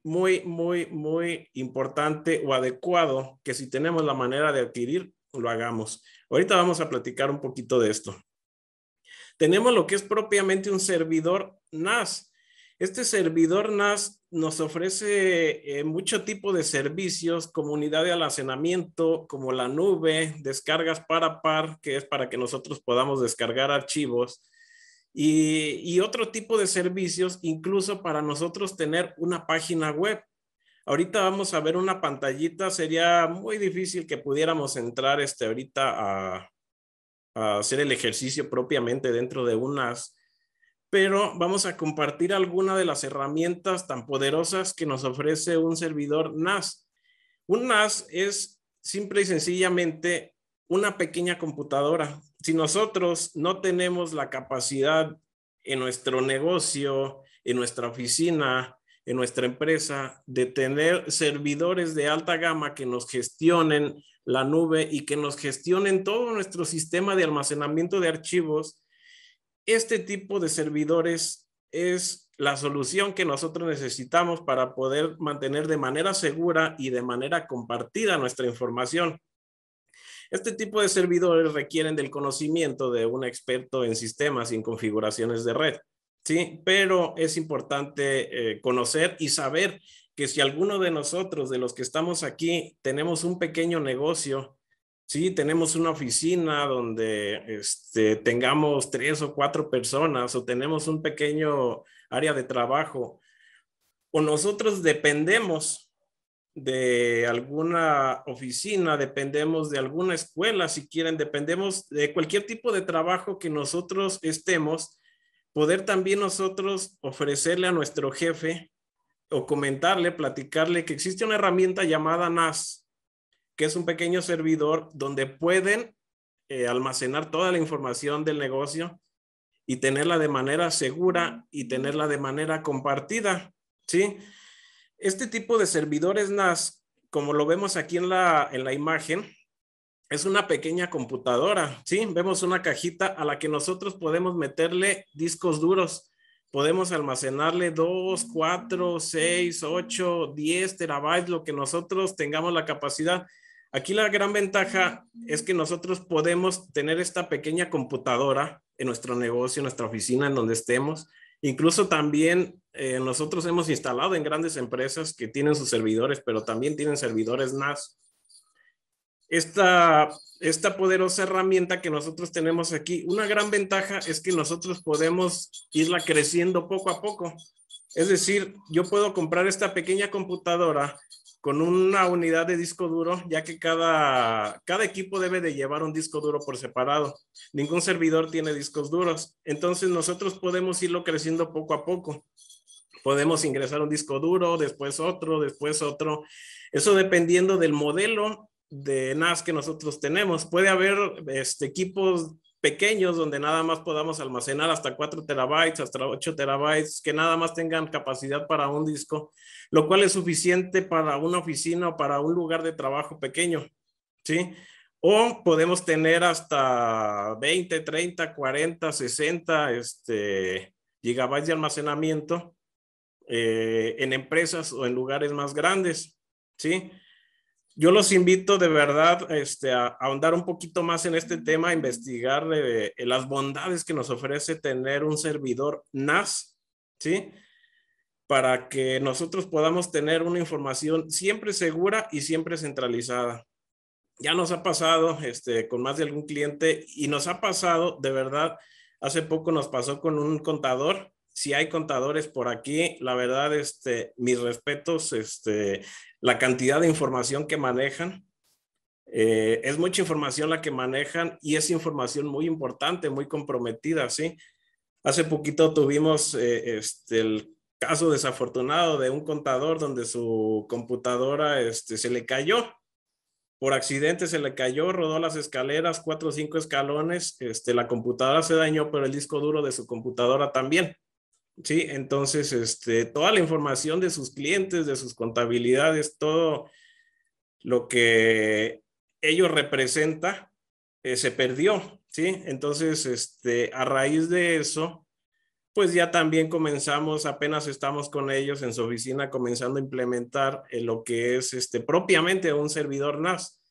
muy, muy, muy importante o adecuado que si tenemos la manera de adquirir, lo hagamos. Ahorita vamos a platicar un poquito de esto. Tenemos lo que es propiamente un servidor NAS. Este servidor NAS nos ofrece eh, mucho tipo de servicios, comunidad de almacenamiento, como la nube, descargas para par, que es para que nosotros podamos descargar archivos, y, otro tipo de servicios, incluso para nosotros tener una página web. Ahorita vamos a ver una pantallita, sería muy difícil que pudiéramos entrar este, ahorita a hacer el ejercicio propiamente dentro de unas pero vamos a compartir alguna de las herramientas tan poderosas que nos ofrece un servidor NAS. Un NAS es simple y sencillamente una pequeña computadora. Si nosotros no tenemos la capacidad en nuestro negocio, en nuestra oficina, en nuestra empresa, de tener servidores de alta gama que nos gestionen la nube y que nos gestionen todo nuestro sistema de almacenamiento de archivos, este tipo de servidores es la solución que nosotros necesitamos para poder mantener de manera segura y de manera compartida nuestra información. Este tipo de servidores requieren del conocimiento de un experto en sistemas y configuraciones de red, ¿sí? Pero es importante eh, conocer y saber que si alguno de nosotros, de los que estamos aquí, tenemos un pequeño negocio Sí, tenemos una oficina donde este, tengamos tres o cuatro personas o tenemos un pequeño área de trabajo o nosotros dependemos de alguna oficina, dependemos de alguna escuela, si quieren, dependemos de cualquier tipo de trabajo que nosotros estemos, poder también nosotros ofrecerle a nuestro jefe o comentarle, platicarle que existe una herramienta llamada NAS, que es un pequeño servidor donde pueden eh, almacenar toda la información del negocio y tenerla de manera segura y tenerla de manera compartida, ¿sí? Este tipo de servidores NAS, como lo vemos aquí en la, en la imagen, es una pequeña computadora, ¿sí? Vemos una cajita a la que nosotros podemos meterle discos duros. Podemos almacenarle 2, 4, 6, 8, 10 terabytes, lo que nosotros tengamos la capacidad. Aquí la gran ventaja es que nosotros podemos tener esta pequeña computadora en nuestro negocio, en nuestra oficina, en donde estemos. Incluso también eh, nosotros hemos instalado en grandes empresas que tienen sus servidores, pero también tienen servidores NAS. Esta, esta poderosa herramienta que nosotros tenemos aquí, una gran ventaja es que nosotros podemos irla creciendo poco a poco. Es decir, yo puedo comprar esta pequeña computadora con una unidad de disco duro, ya que cada, cada equipo debe de llevar un disco duro por separado. Ningún servidor tiene discos duros. Entonces nosotros podemos irlo creciendo poco a poco. Podemos ingresar un disco duro, después otro, después otro. Eso dependiendo del modelo de NAS que nosotros tenemos. Puede haber este, equipos pequeños donde nada más podamos almacenar hasta 4 terabytes, hasta 8 terabytes, que nada más tengan capacidad para un disco, lo cual es suficiente para una oficina o para un lugar de trabajo pequeño, ¿sí? O podemos tener hasta 20, 30, 40, 60 este, gigabytes de almacenamiento eh, en empresas o en lugares más grandes, ¿sí? sí yo los invito de verdad este, a, ahondar un poquito más en este tema, a investigar eh, las bondades que nos ofrece tener un servidor NAS, ¿sí? Para que nosotros podamos tener una información siempre segura y siempre centralizada. Ya nos ha pasado este, con más de algún cliente y nos ha pasado, de verdad, hace poco nos pasó con un contador si hay contadores por aquí, la verdad, este, mis respetos, este, la cantidad de información que manejan. Eh, es mucha información la que manejan y es información muy importante, muy comprometida, ¿sí? Hace poquito tuvimos eh, este, el caso desafortunado de un contador donde su computadora este, se le cayó. Por accidente se le cayó, rodó las escaleras, cuatro o cinco escalones, este, la computadora se dañó, pero el disco duro de su computadora también. Sí, entonces, este, toda la información de sus clientes, de sus contabilidades, todo lo que ellos representa, eh, se perdió, ¿sí? Entonces, este, a raíz de eso, pues ya también comenzamos, apenas estamos con ellos en su oficina, comenzando a implementar eh, lo que es este, propiamente un servidor NAS.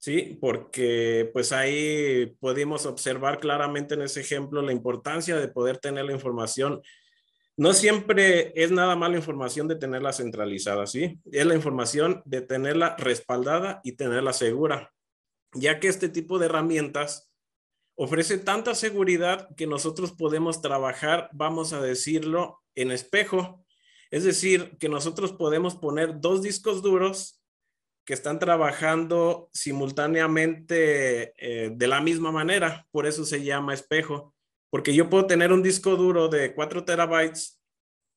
Sí, porque pues ahí pudimos observar claramente en ese ejemplo la importancia de poder tener la información no siempre es nada mala información de tenerla centralizada, ¿sí? Es la información de tenerla respaldada y tenerla segura, ya que este tipo de herramientas ofrece tanta seguridad que nosotros podemos trabajar, vamos a decirlo, en espejo. Es decir, que nosotros podemos poner dos discos duros que están trabajando simultáneamente eh, de la misma manera, por eso se llama espejo. Porque yo puedo tener un disco duro de 4 terabytes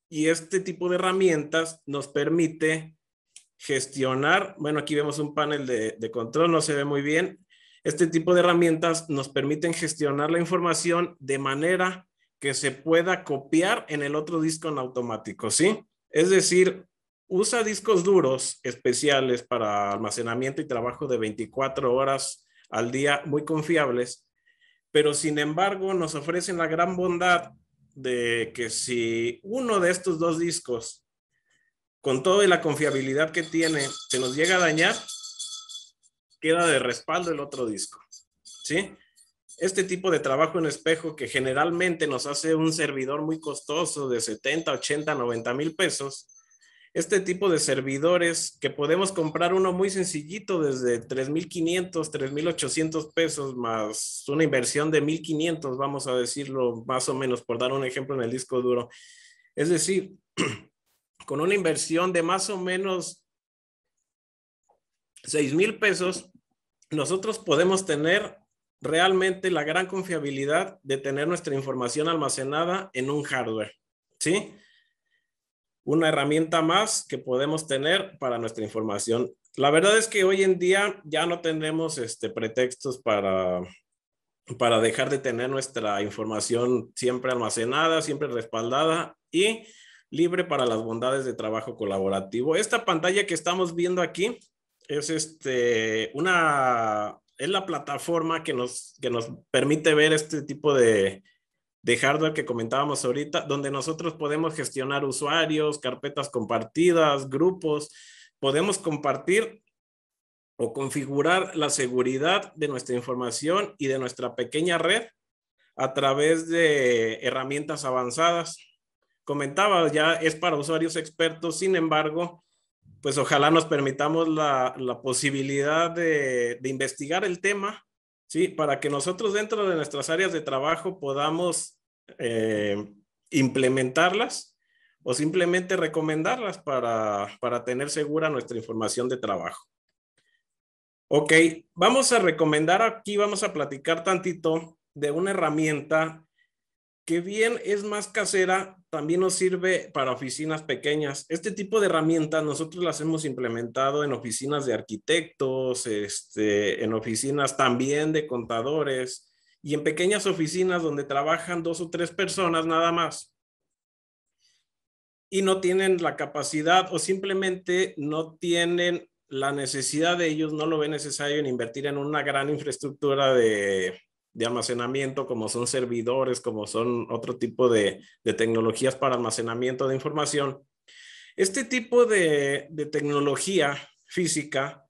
y este tipo de herramientas nos permite gestionar, bueno, aquí vemos un panel de, de control, no se ve muy bien. Este tipo de herramientas nos permiten gestionar la información de manera que se pueda copiar en el otro disco en automático, ¿sí? Es decir, usa discos duros especiales para almacenamiento y trabajo de 24 horas al día muy confiables pero sin embargo nos ofrecen la gran bondad de que si uno de estos dos discos, con toda la confiabilidad que tiene, se nos llega a dañar, queda de respaldo el otro disco. ¿Sí? Este tipo de trabajo en espejo que generalmente nos hace un servidor muy costoso de 70, 80, 90 mil pesos, este tipo de servidores que podemos comprar uno muy sencillito desde 3.500, 3.800 pesos más una inversión de 1.500, vamos a decirlo más o menos, por dar un ejemplo en el disco duro. Es decir, con una inversión de más o menos 6.000 pesos, nosotros podemos tener realmente la gran confiabilidad de tener nuestra información almacenada en un hardware, ¿sí? una herramienta más que podemos tener para nuestra información. La verdad es que hoy en día ya no tenemos este, pretextos para, para dejar de tener nuestra información siempre almacenada, siempre respaldada y libre para las bondades de trabajo colaborativo. Esta pantalla que estamos viendo aquí es, este, una, es la plataforma que nos, que nos permite ver este tipo de, de hardware que comentábamos ahorita, donde nosotros podemos gestionar usuarios, carpetas compartidas, grupos, podemos compartir o configurar la seguridad de nuestra información y de nuestra pequeña red a través de herramientas avanzadas. Comentaba, ya es para usuarios expertos, sin embargo, pues ojalá nos permitamos la, posibilidad de investigar el tema para que nosotros dentro de nuestras áreas de trabajo podamos eh, implementarlas o simplemente recomendarlas para, para tener segura nuestra información de trabajo. Ok, vamos a recomendar aquí, vamos a platicar tantito de una herramienta que bien es más casera, también nos sirve para oficinas pequeñas. Este tipo de herramientas nosotros las hemos implementado en oficinas de arquitectos, este, en oficinas también de contadores y en pequeñas oficinas donde trabajan dos o tres personas nada más y no tienen la capacidad o simplemente no tienen la necesidad de ellos, no lo ven necesario en invertir en una gran infraestructura de de almacenamiento, como son servidores, como son otro tipo de, tecnologías para almacenamiento de información. Este tipo de, de tecnología física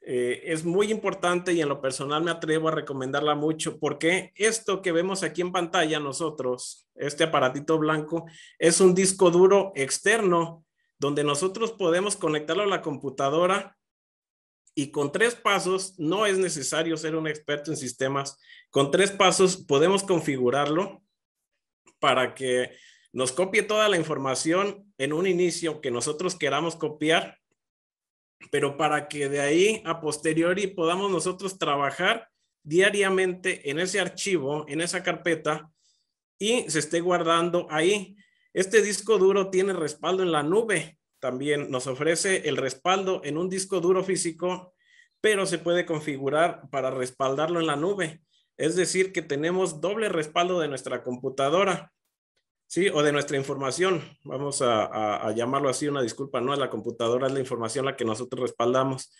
eh, es muy importante y en lo personal me atrevo a recomendarla mucho porque esto que vemos aquí en pantalla nosotros, este aparatito blanco, es un disco duro externo donde nosotros podemos conectarlo a la computadora y con tres pasos, no es necesario ser un experto en sistemas, con tres pasos podemos configurarlo para que nos copie toda la información en un inicio que nosotros queramos copiar, pero para que de ahí a posteriori podamos nosotros trabajar diariamente en ese archivo, en esa carpeta y se esté guardando ahí. Este disco duro tiene respaldo en la nube, también nos ofrece el respaldo en un disco duro físico, pero se puede configurar para respaldarlo en la nube. Es decir, que tenemos doble respaldo de nuestra computadora, ¿sí? O de nuestra información. Vamos a, llamarlo así, una disculpa, no es la computadora, es la información la que nosotros respaldamos.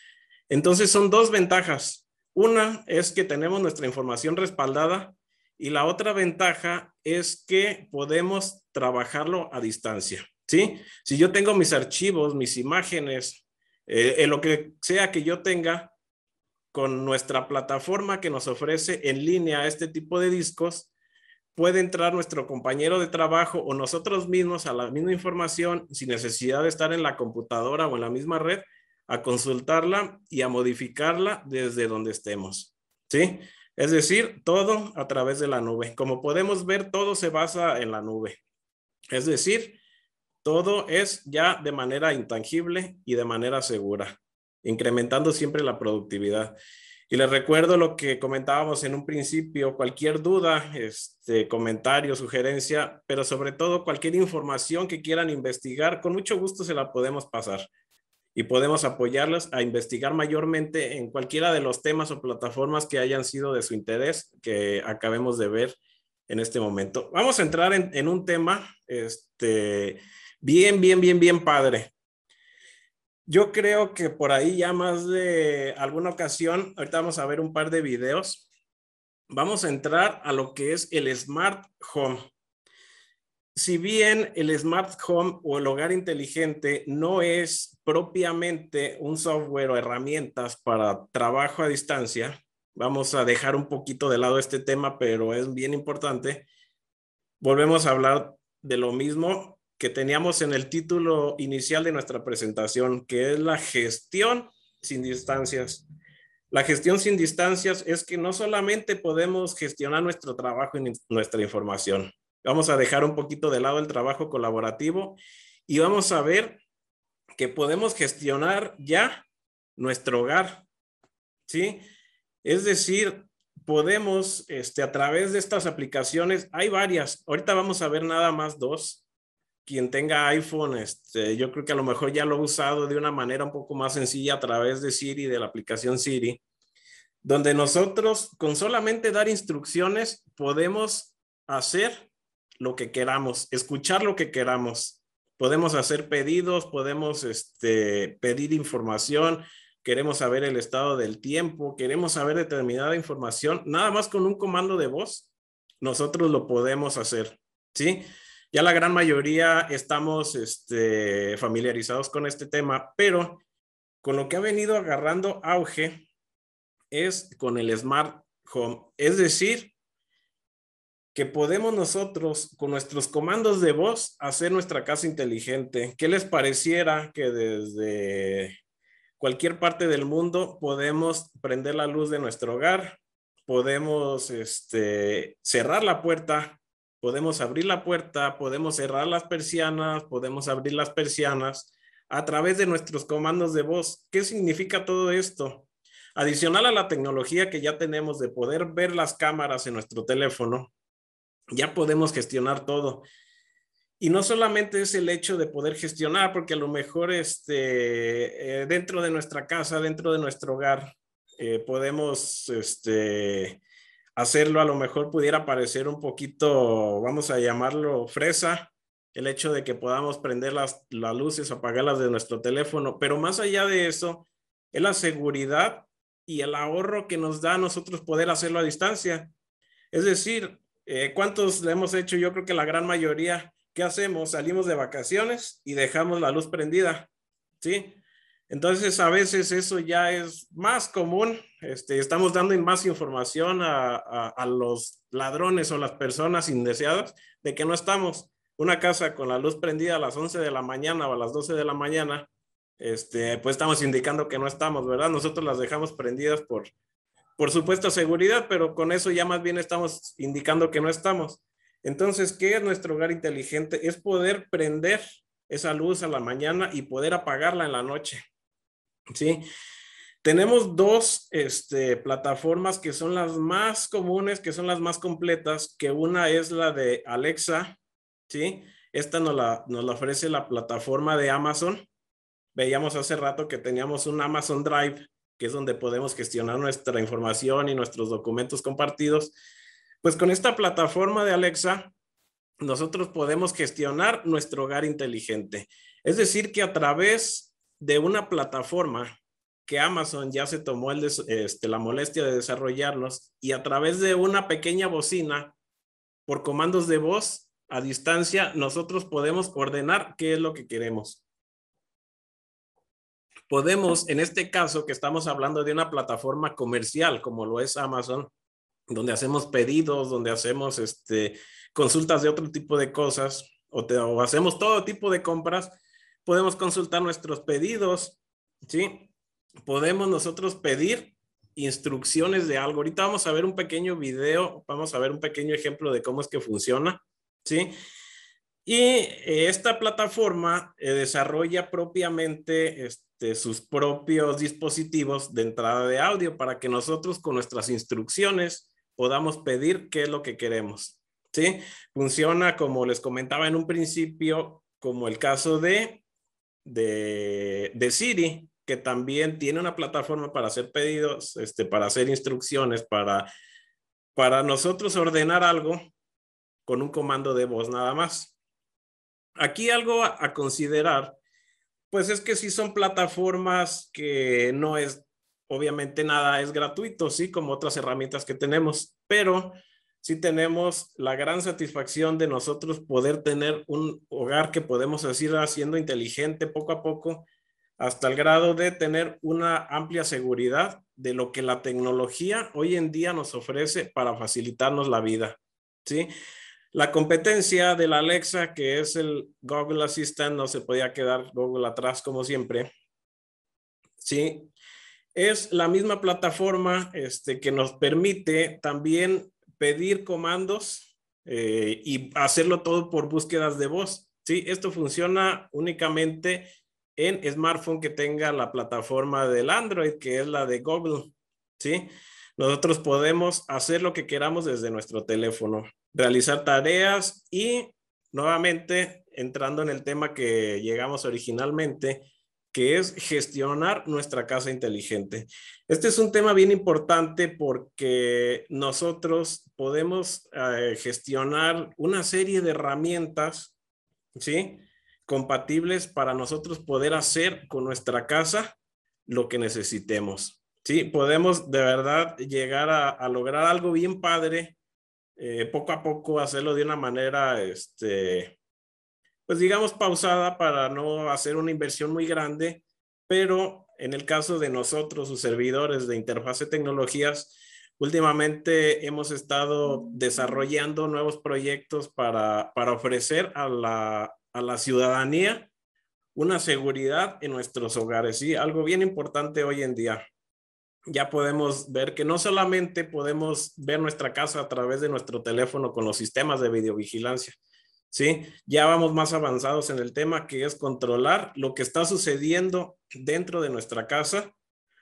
Entonces son dos ventajas. Una es que tenemos nuestra información respaldada y la otra ventaja es que podemos trabajarlo a distancia. ¿sí? Si yo tengo mis archivos, mis imágenes, eh, en lo que sea que yo tenga con nuestra plataforma que nos ofrece en línea este tipo de discos, puede entrar nuestro compañero de trabajo o nosotros mismos a la misma información sin necesidad de estar en la computadora o en la misma red a consultarla y a modificarla desde donde estemos. ¿Sí? Es decir, todo a través de la nube. Como podemos ver, todo se basa en la nube. Es decir, todo es ya de manera intangible y de manera segura, incrementando siempre la productividad. Y les recuerdo lo que comentábamos en un principio, cualquier duda, este, comentario, sugerencia, pero sobre todo cualquier información que quieran investigar, con mucho gusto se la podemos pasar y podemos apoyarlas a investigar mayormente en cualquiera de los temas o plataformas que hayan sido de su interés que acabemos de ver en este momento. Vamos a entrar en, un tema este, Bien, bien, bien, bien padre. Yo creo que por ahí ya más de alguna ocasión, ahorita vamos a ver un par de videos, vamos a entrar a lo que es el Smart Home. Si bien el Smart Home o el hogar inteligente no es propiamente un software o herramientas para trabajo a distancia, vamos a dejar un poquito de lado este tema, pero es bien importante. Volvemos a hablar de lo mismo, que teníamos en el título inicial de nuestra presentación, que es la gestión sin distancias. La gestión sin distancias es que no solamente podemos gestionar nuestro trabajo y nuestra información. Vamos a dejar un poquito de lado el trabajo colaborativo y vamos a ver que podemos gestionar ya nuestro hogar. ¿Sí? Es decir, podemos, este, a través de estas aplicaciones, hay varias, ahorita vamos a ver nada más dos, quien tenga iPhone, este, yo creo que a lo mejor ya lo ha usado de una manera un poco más sencilla a través de Siri, de la aplicación Siri, donde nosotros con solamente dar instrucciones podemos hacer lo que queramos, escuchar lo que queramos. Podemos hacer pedidos, podemos este, pedir información, queremos saber el estado del tiempo, queremos saber determinada información, nada más con un comando de voz, nosotros lo podemos hacer, ¿sí? Ya la gran mayoría estamos este, familiarizados con este tema, pero con lo que ha venido agarrando auge es con el smart home. Es decir, que podemos nosotros con nuestros comandos de voz hacer nuestra casa inteligente. ¿Qué les pareciera que desde cualquier parte del mundo podemos prender la luz de nuestro hogar, podemos este, cerrar la puerta podemos abrir la puerta, podemos cerrar las persianas, podemos abrir las persianas a través de nuestros comandos de voz. ¿Qué significa todo esto? Adicional a la tecnología que ya tenemos de poder ver las cámaras en nuestro teléfono, ya podemos gestionar todo. Y no solamente es el hecho de poder gestionar, porque a lo mejor este, eh, dentro de nuestra casa, dentro de nuestro hogar, eh, podemos este, hacerlo a lo mejor pudiera parecer un poquito, vamos a llamarlo fresa, el hecho de que podamos prender las, las luces, apagarlas de nuestro teléfono, pero más allá de eso, es la seguridad y el ahorro que nos da a nosotros poder hacerlo a distancia. Es decir, eh, ¿cuántos le hemos hecho? Yo creo que la gran mayoría. ¿Qué hacemos? Salimos de vacaciones y dejamos la luz prendida, ¿sí? Entonces, a veces eso ya es más común. Este, estamos dando más información a, los ladrones o las personas indeseadas de que no estamos. Una casa con la luz prendida a las 11 de la mañana o a las 12 de la mañana, este, pues estamos indicando que no estamos, ¿verdad? Nosotros las dejamos prendidas por, por supuesto, seguridad, pero con eso ya más bien estamos indicando que no estamos. Entonces, ¿qué es nuestro hogar inteligente? Es poder prender esa luz a la mañana y poder apagarla en la noche. ¿sí? Tenemos dos este, plataformas que son las más comunes, que son las más completas, que una es la de Alexa, ¿sí? Esta nos la, nos la ofrece la plataforma de Amazon. Veíamos hace rato que teníamos un Amazon Drive, que es donde podemos gestionar nuestra información y nuestros documentos compartidos. Pues con esta plataforma de Alexa, nosotros podemos gestionar nuestro hogar inteligente. Es decir, que a través de una plataforma que Amazon ya se tomó el este, la molestia de desarrollarlos y a través de una pequeña bocina, por comandos de voz a distancia, nosotros podemos ordenar qué es lo que queremos. Podemos, en este caso que estamos hablando de una plataforma comercial como lo es Amazon, donde hacemos pedidos, donde hacemos este, consultas de otro tipo de cosas o hacemos todo tipo de compras, podemos consultar nuestros pedidos, ¿sí? Podemos nosotros pedir instrucciones de algo. Ahorita vamos a ver un pequeño video, vamos a ver un pequeño ejemplo de cómo es que funciona, ¿sí? Y eh, esta plataforma eh, desarrolla propiamente este, sus propios dispositivos de entrada de audio para que nosotros con nuestras instrucciones podamos pedir qué es lo que queremos, ¿sí? Funciona, como les comentaba en un principio, como el caso de de, de Siri, que también tiene una plataforma para hacer pedidos, este, para hacer instrucciones, para, para nosotros ordenar algo con un comando de voz nada más. Aquí algo a, considerar, pues es que si son plataformas que no es, obviamente nada es gratuito, sí, como otras herramientas que tenemos, pero sí tenemos la gran satisfacción de nosotros poder tener un hogar que podemos ir haciendo inteligente poco a poco, hasta el grado de tener una amplia seguridad de lo que la tecnología hoy en día nos ofrece para facilitarnos la vida. ¿sí? La competencia de la Alexa, que es el Google Assistant, no se podía quedar Google atrás como siempre. Sí, es la misma plataforma este, que nos permite también pedir comandos eh, y hacerlo todo por búsquedas de voz. Sí, esto funciona únicamente en smartphone que tenga la plataforma del Android, que es la de Google. Sí, nosotros podemos hacer lo que queramos desde nuestro teléfono, realizar tareas y nuevamente entrando en el tema que llegamos originalmente, que es gestionar nuestra casa inteligente. Este es un tema bien importante porque nosotros podemos eh, gestionar una serie de herramientas, ¿sí? Compatibles para nosotros poder hacer con nuestra casa lo que necesitemos, ¿sí? Podemos de verdad llegar a, lograr algo bien padre, eh, poco a poco hacerlo de una manera, este, pues digamos, pausada para no hacer una inversión muy grande, pero en el caso de nosotros, sus servidores de Interfase Tecnologías, últimamente hemos estado desarrollando nuevos proyectos para, para ofrecer a la, a la ciudadanía una seguridad en nuestros hogares, Y Algo bien importante hoy en día. Ya podemos ver que no solamente podemos ver nuestra casa a través de nuestro teléfono con los sistemas de videovigilancia, ¿sí? Ya vamos más avanzados en el tema que es controlar lo que está sucediendo dentro de nuestra casa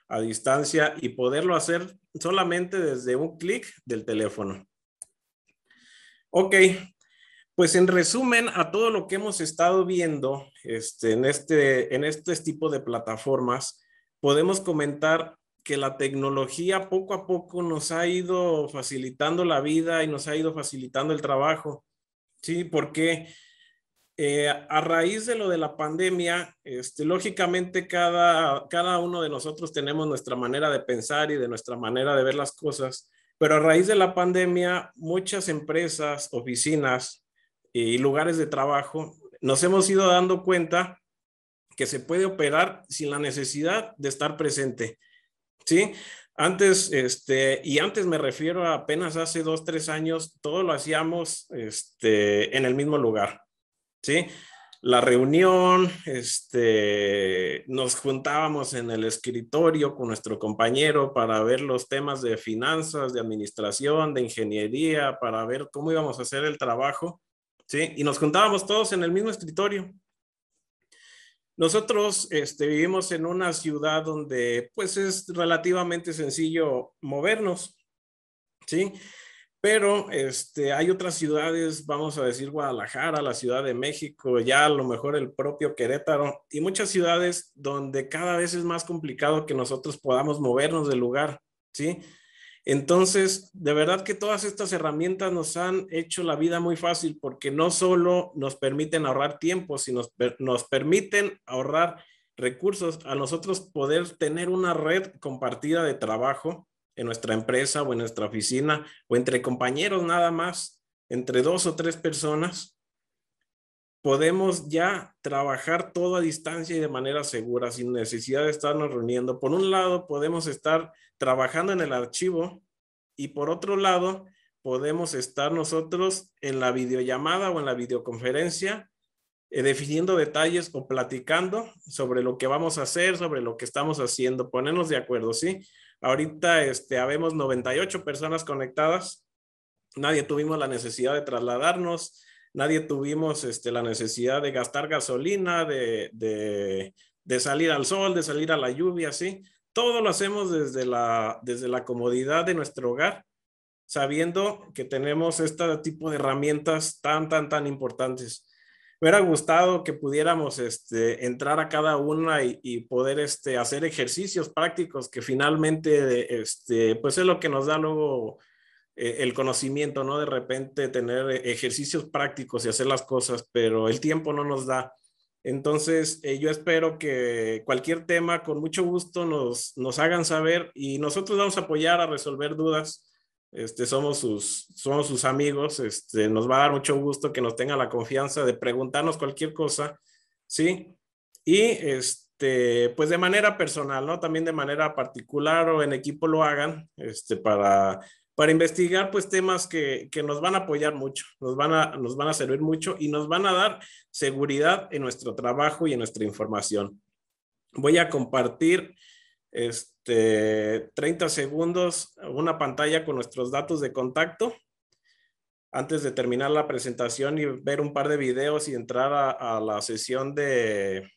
a distancia y poderlo hacer solamente desde un clic del teléfono. Ok, pues en resumen a todo lo que hemos estado viendo este, en, este, en este tipo de plataformas, podemos comentar que la tecnología poco a poco nos ha ido facilitando la vida y nos ha ido facilitando el trabajo. ¿sí? Porque eh, a raíz de lo de la pandemia, este, lógicamente cada, cada uno de nosotros tenemos nuestra manera de pensar y de nuestra manera de ver las cosas, pero a raíz de la pandemia, muchas empresas, oficinas y lugares de trabajo nos hemos ido dando cuenta que se puede operar sin la necesidad de estar presente. ¿Sí? Antes, este, y antes me refiero a apenas hace dos, tres años, todo lo hacíamos este, en el mismo lugar, ¿sí? La reunión, este, nos juntábamos en el escritorio con nuestro compañero para ver los temas de finanzas, de administración, de ingeniería, para ver cómo íbamos a hacer el trabajo, ¿sí? Y nos juntábamos todos en el mismo escritorio nosotros este, vivimos en una ciudad donde pues es relativamente sencillo movernos, ¿sí? Pero este, hay otras ciudades, vamos a decir Guadalajara, la Ciudad de México, ya a lo mejor el propio Querétaro, y muchas ciudades donde cada vez es más complicado que nosotros podamos movernos del lugar, ¿sí? Entonces, de verdad que todas estas herramientas nos han hecho la vida muy fácil porque no solo nos permiten ahorrar tiempo, sino nos, permiten ahorrar recursos a nosotros poder tener una red compartida de trabajo en nuestra empresa o en nuestra oficina o entre compañeros nada más, entre dos o tres personas podemos ya trabajar todo a distancia y de manera segura, sin necesidad de estarnos reuniendo. Por un lado, podemos estar trabajando en el archivo y por otro lado, podemos estar nosotros en la videollamada o en la videoconferencia eh, definiendo detalles o platicando sobre lo que vamos a hacer, sobre lo que estamos haciendo, ponernos de acuerdo, ¿sí? Ahorita este, habemos 98 personas conectadas, nadie tuvimos la necesidad de trasladarnos, nadie tuvimos este, la necesidad de gastar gasolina, de, salir al sol, de salir a la lluvia, ¿sí? Todo lo hacemos desde la, desde la comodidad de nuestro hogar, sabiendo que tenemos este tipo de herramientas tan, tan, tan importantes. Me hubiera gustado que pudiéramos este, entrar a cada una y, poder este, hacer ejercicios prácticos que finalmente, este, pues es lo que nos da luego eh, el conocimiento, ¿no? De repente tener eh, ejercicios prácticos y hacer las cosas, pero el tiempo no nos da. Entonces, eh, yo espero que cualquier tema, con mucho gusto, nos, nos hagan saber y nosotros vamos a apoyar a resolver dudas. Este, somos, sus, somos sus amigos, este, nos va a dar mucho gusto que nos tenga la confianza de preguntarnos cualquier cosa, ¿sí? Y este, pues de manera personal, ¿no? También de manera particular o en equipo lo hagan, este, para para investigar pues temas que, nos van a apoyar mucho, nos van a, nos van a servir mucho y nos van a dar seguridad en nuestro trabajo y en nuestra información. Voy a compartir este, 30 segundos una pantalla con nuestros datos de contacto antes de terminar la presentación y ver un par de videos y entrar a, la sesión de,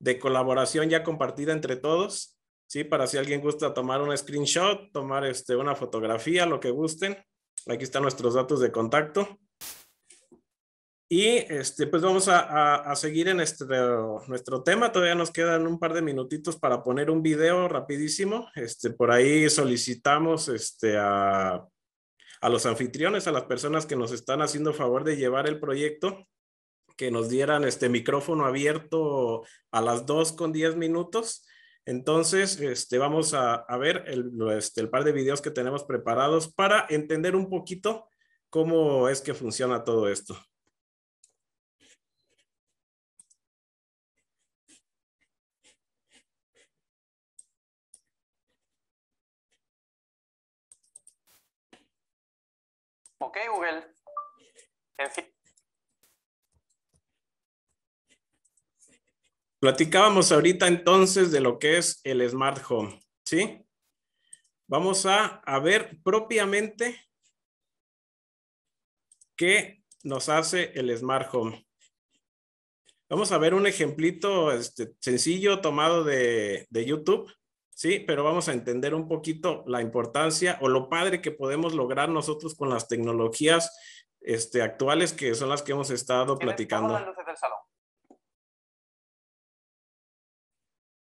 de colaboración ya compartida entre todos. ¿sí? Para si alguien gusta tomar un screenshot, tomar este, una fotografía, lo que gusten. Aquí están nuestros datos de contacto. Y este, pues vamos a, seguir en este, nuestro, tema. Todavía nos quedan un par de minutitos para poner un video rapidísimo. Este, por ahí solicitamos este, a, los anfitriones, a las personas que nos están haciendo favor de llevar el proyecto, que nos dieran este micrófono abierto a las 2.10 con minutos entonces, este, vamos a, ver este, el, par de videos que tenemos preparados para entender un poquito cómo es que funciona todo esto. Ok, Google. En Platicábamos ahorita entonces de lo que es el smart home, ¿sí? Vamos a, ver propiamente qué nos hace el smart home. Vamos a ver un ejemplito este, sencillo tomado de, YouTube, ¿sí? Pero vamos a entender un poquito la importancia o lo padre que podemos lograr nosotros con las tecnologías este, actuales que son las que hemos estado platicando.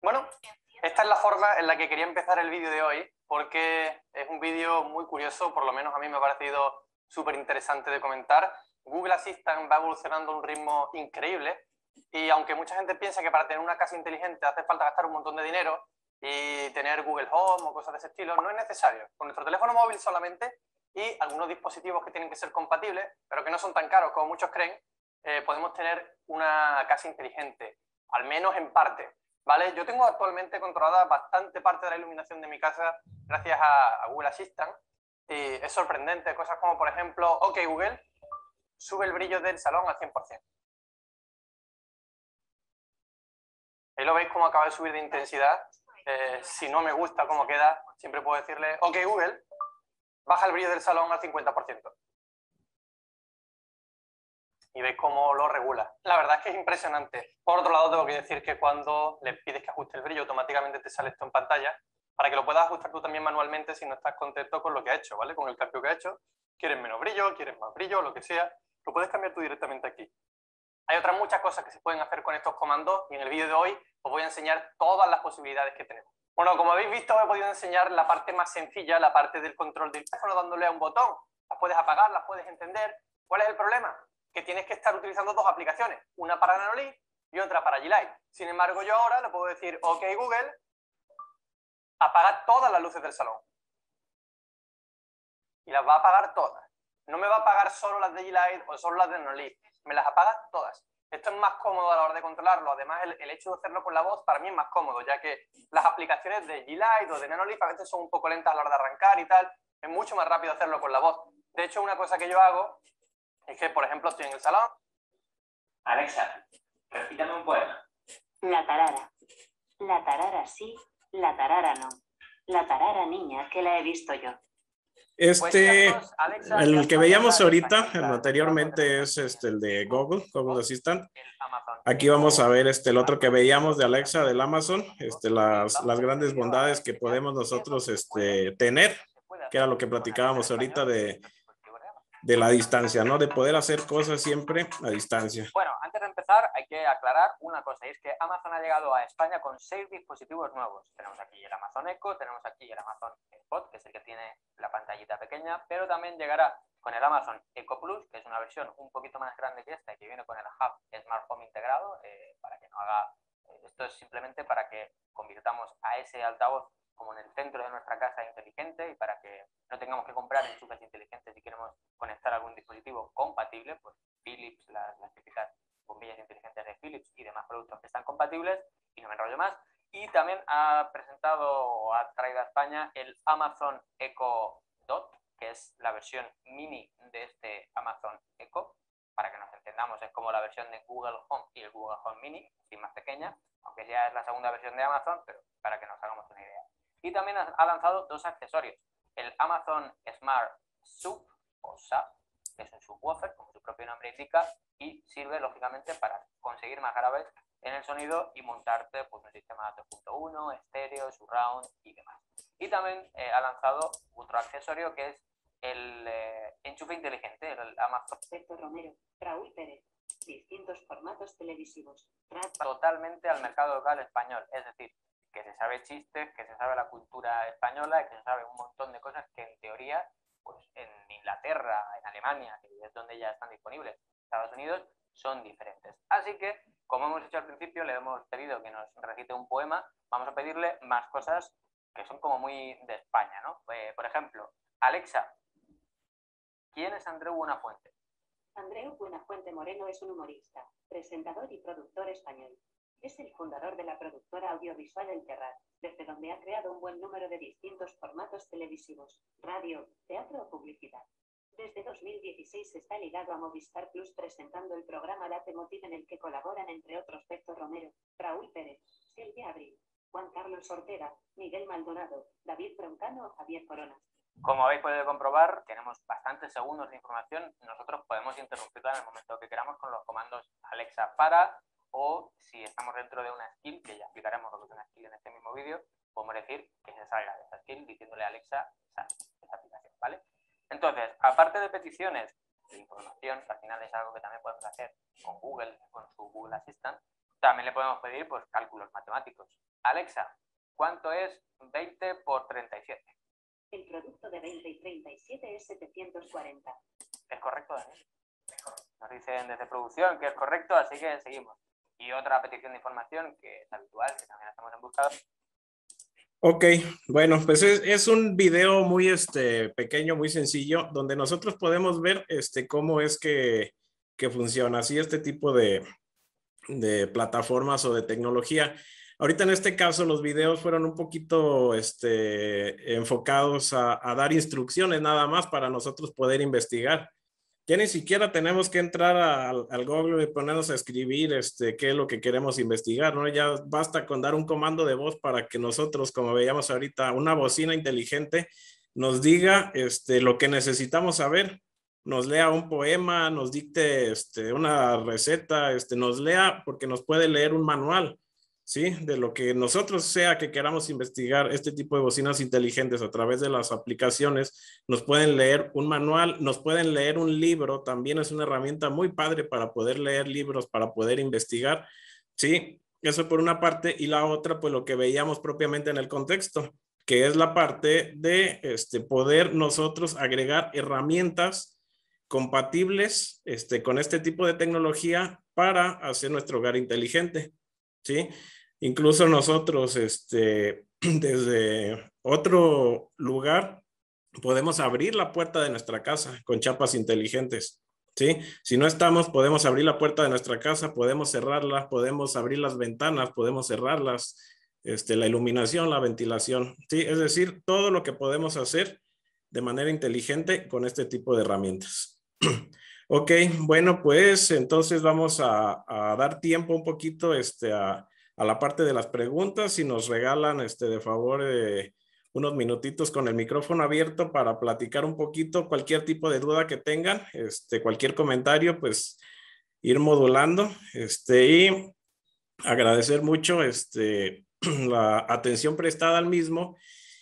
Bueno, esta es la forma en la que quería empezar el vídeo de hoy, porque es un vídeo muy curioso, por lo menos a mí me ha parecido súper interesante de comentar. Google Assistant va evolucionando a un ritmo increíble y aunque mucha gente piensa que para tener una casa inteligente hace falta gastar un montón de dinero y tener Google Home o cosas de ese estilo, no es necesario. Con nuestro teléfono móvil solamente y algunos dispositivos que tienen que ser compatibles, pero que no son tan caros como muchos creen, eh, podemos tener una casa inteligente, al menos en parte. ¿vale? Yo tengo actualmente controlada bastante parte de la iluminación de mi casa gracias a, Google Assistant. Y es sorprendente, cosas como, por ejemplo, OK Google, sube el brillo del salón al 100%. Ahí lo veis cómo acaba de subir de intensidad. Eh, si no me gusta cómo queda, siempre puedo decirle, OK Google, baja el brillo del salón al 50% y ve cómo lo regula. La verdad es que es impresionante. Por otro lado, tengo que decir que cuando le pides que ajuste el brillo, automáticamente te sale esto en pantalla para que lo puedas ajustar tú también manualmente si no estás contento con lo que ha hecho, ¿vale? Con el cambio que ha hecho. Quieres menos brillo, quieres más brillo, lo que sea. Lo puedes cambiar tú directamente aquí. Hay otras muchas cosas que se pueden hacer con estos comandos y en el vídeo de hoy os voy a enseñar todas las posibilidades que tenemos. Bueno, como habéis visto, os he podido enseñar la parte más sencilla, la parte del control del teléfono dándole a un botón. Las puedes apagar, las puedes entender. ¿Cuál es el problema? que tienes que estar utilizando dos aplicaciones, una para Nanolith y otra para G-Lite. Sin embargo, yo ahora le puedo decir, ok Google, apaga todas las luces del salón. Y las va a apagar todas. No me va a apagar solo las de G-Lite o solo las de Nanolith. me las apaga todas. Esto es más cómodo a la hora de controlarlo. Además, el, hecho de hacerlo con la voz para mí es más cómodo, ya que las aplicaciones de G-Lite o de Nanolith a veces son un poco lentas a la hora de arrancar y tal. Es mucho más rápido hacerlo con la voz. De hecho, una cosa que yo hago es que, por ejemplo, estoy en el salón. Alexa, repítame un poema. La tarara. La tarara sí, la tarara no. La tarara niña, que la he visto yo. Este, pues, el que veíamos ahorita, anteriormente es este, el de Google, Google Assistant. Aquí vamos a ver este, el otro que veíamos de Alexa, del Amazon, este, las, las grandes bondades que podemos nosotros este, tener, que era lo que platicábamos ahorita de de la distancia, ¿no? De poder hacer cosas siempre a distancia. Bueno, antes de empezar hay que aclarar una cosa, es que Amazon ha llegado a España con seis dispositivos nuevos. Tenemos aquí el Amazon Echo, tenemos aquí el Amazon Spot, que es el que tiene la pantallita pequeña, pero también llegará con el Amazon Echo Plus, que es una versión un poquito más grande que esta, y que viene con el Hub Smart Home integrado, eh, para que no haga... Eh, esto es simplemente para que convirtamos a ese altavoz como en el centro de nuestra casa inteligente y para que no tengamos que comprar enchufes inteligentes si queremos conectar algún dispositivo compatible, pues Philips, las, típicas bombillas inteligentes de Philips y demás productos que están compatibles, y no me enrollo más. Y también ha presentado o ha traído a España el Amazon Echo Dot, que es la versión mini de este Amazon Echo. Para que nos entendamos, es como la versión de Google Home y el Google Home Mini, sin más pequeña, aunque ya es la segunda versión de Amazon, pero para que nos hagamos una idea. Y también ha lanzado dos accesorios, el Amazon Smart Sub o SAP, que es un subwoofer, como su propio nombre indica, y sirve lógicamente para conseguir más graves en el sonido y montarte pues, un sistema 2.1, estéreo, surround y demás. Y también eh, ha lanzado otro accesorio que es el eh, enchufe inteligente, el Amazon. Romero, distintos formatos televisivos. Totalmente al mercado local español, es decir, que se sabe chistes, que se sabe la cultura española, que se sabe un montón de cosas que en teoría, pues en Inglaterra, en Alemania, que es donde ya están disponibles, Estados Unidos, son diferentes. Así que, como hemos hecho al principio, le hemos pedido que nos recite un poema, vamos a pedirle más cosas que son como muy de España, ¿no? Eh, por ejemplo, Alexa, ¿quién es Andreu Buenafuente? Andreu Buenafuente Moreno es un humorista, presentador y productor español es el fundador de la productora audiovisual El Terrat, desde donde ha creado un buen número de distintos formatos televisivos, radio, teatro o publicidad. Desde 2016 está ligado a Movistar Plus presentando el programa Date Motive en el que colaboran entre otros Beto Romero, Raúl Pérez, Silvia Abril, Juan Carlos Ortega, Miguel Maldonado, David Broncano o Javier Corona. Como habéis podido comprobar, tenemos bastantes segundos de información. Nosotros podemos interrumpirla en el momento que queramos con los comandos Alexa para, o si estamos dentro de una skill, que ya explicaremos lo que es una skill en este mismo vídeo, podemos decir que se salga de esa skill diciéndole a Alexa, sal esa aplicación, ¿vale? Entonces, aparte de peticiones de información, que al final es algo que también podemos hacer con Google, con su Google Assistant, también le podemos pedir pues, cálculos matemáticos. Alexa, ¿cuánto es 20 por 37? El producto de 20 y 37 es 740. ¿Es correcto, Daniel? ¿eh? Nos dicen desde producción que es correcto, así que seguimos y otra petición de información que es habitual, que también estamos en buscador. Ok, bueno, pues es, es, un video muy este, pequeño, muy sencillo, donde nosotros podemos ver este, cómo es que, que funciona así este tipo de, de plataformas o de tecnología. Ahorita en este caso los videos fueron un poquito este, enfocados a, a, dar instrucciones nada más para nosotros poder investigar ya ni siquiera tenemos que entrar al, al, Google y ponernos a escribir este, qué es lo que queremos investigar, ¿no? Ya basta con dar un comando de voz para que nosotros, como veíamos ahorita, una bocina inteligente nos diga este, lo que necesitamos saber, nos lea un poema, nos dicte este, una receta, este, nos lea porque nos puede leer un manual. ¿sí? De lo que nosotros sea que queramos investigar este tipo de bocinas inteligentes a través de las aplicaciones, nos pueden leer un manual, nos pueden leer un libro, también es una herramienta muy padre para poder leer libros, para poder investigar, ¿sí? Eso por una parte y la otra, pues lo que veíamos propiamente en el contexto, que es la parte de este, poder nosotros agregar herramientas compatibles este, con este tipo de tecnología para hacer nuestro hogar inteligente. ¿sí? Incluso nosotros, este, desde otro lugar, podemos abrir la puerta de nuestra casa con chapas inteligentes. ¿Sí? Si no estamos, podemos abrir la puerta de nuestra casa, podemos cerrarla, podemos abrir las ventanas, podemos cerrarlas, este, la iluminación, la ventilación, ¿sí? Es decir, todo lo que podemos hacer de manera inteligente con este tipo de herramientas. ok, bueno, pues entonces vamos a, a dar tiempo un poquito este, a, a la parte de las preguntas si nos regalan este, de favor eh, unos minutitos con el micrófono abierto para platicar un poquito cualquier tipo de duda que tengan, este, cualquier comentario, pues ir modulando este, y agradecer mucho este, la atención prestada al mismo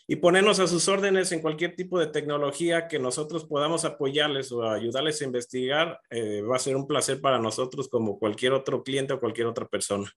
y ponernos a sus órdenes en cualquier tipo de tecnología que nosotros podamos apoyarles o ayudarles a investigar. Eh, va a ser un placer para nosotros como cualquier otro cliente o cualquier otra persona.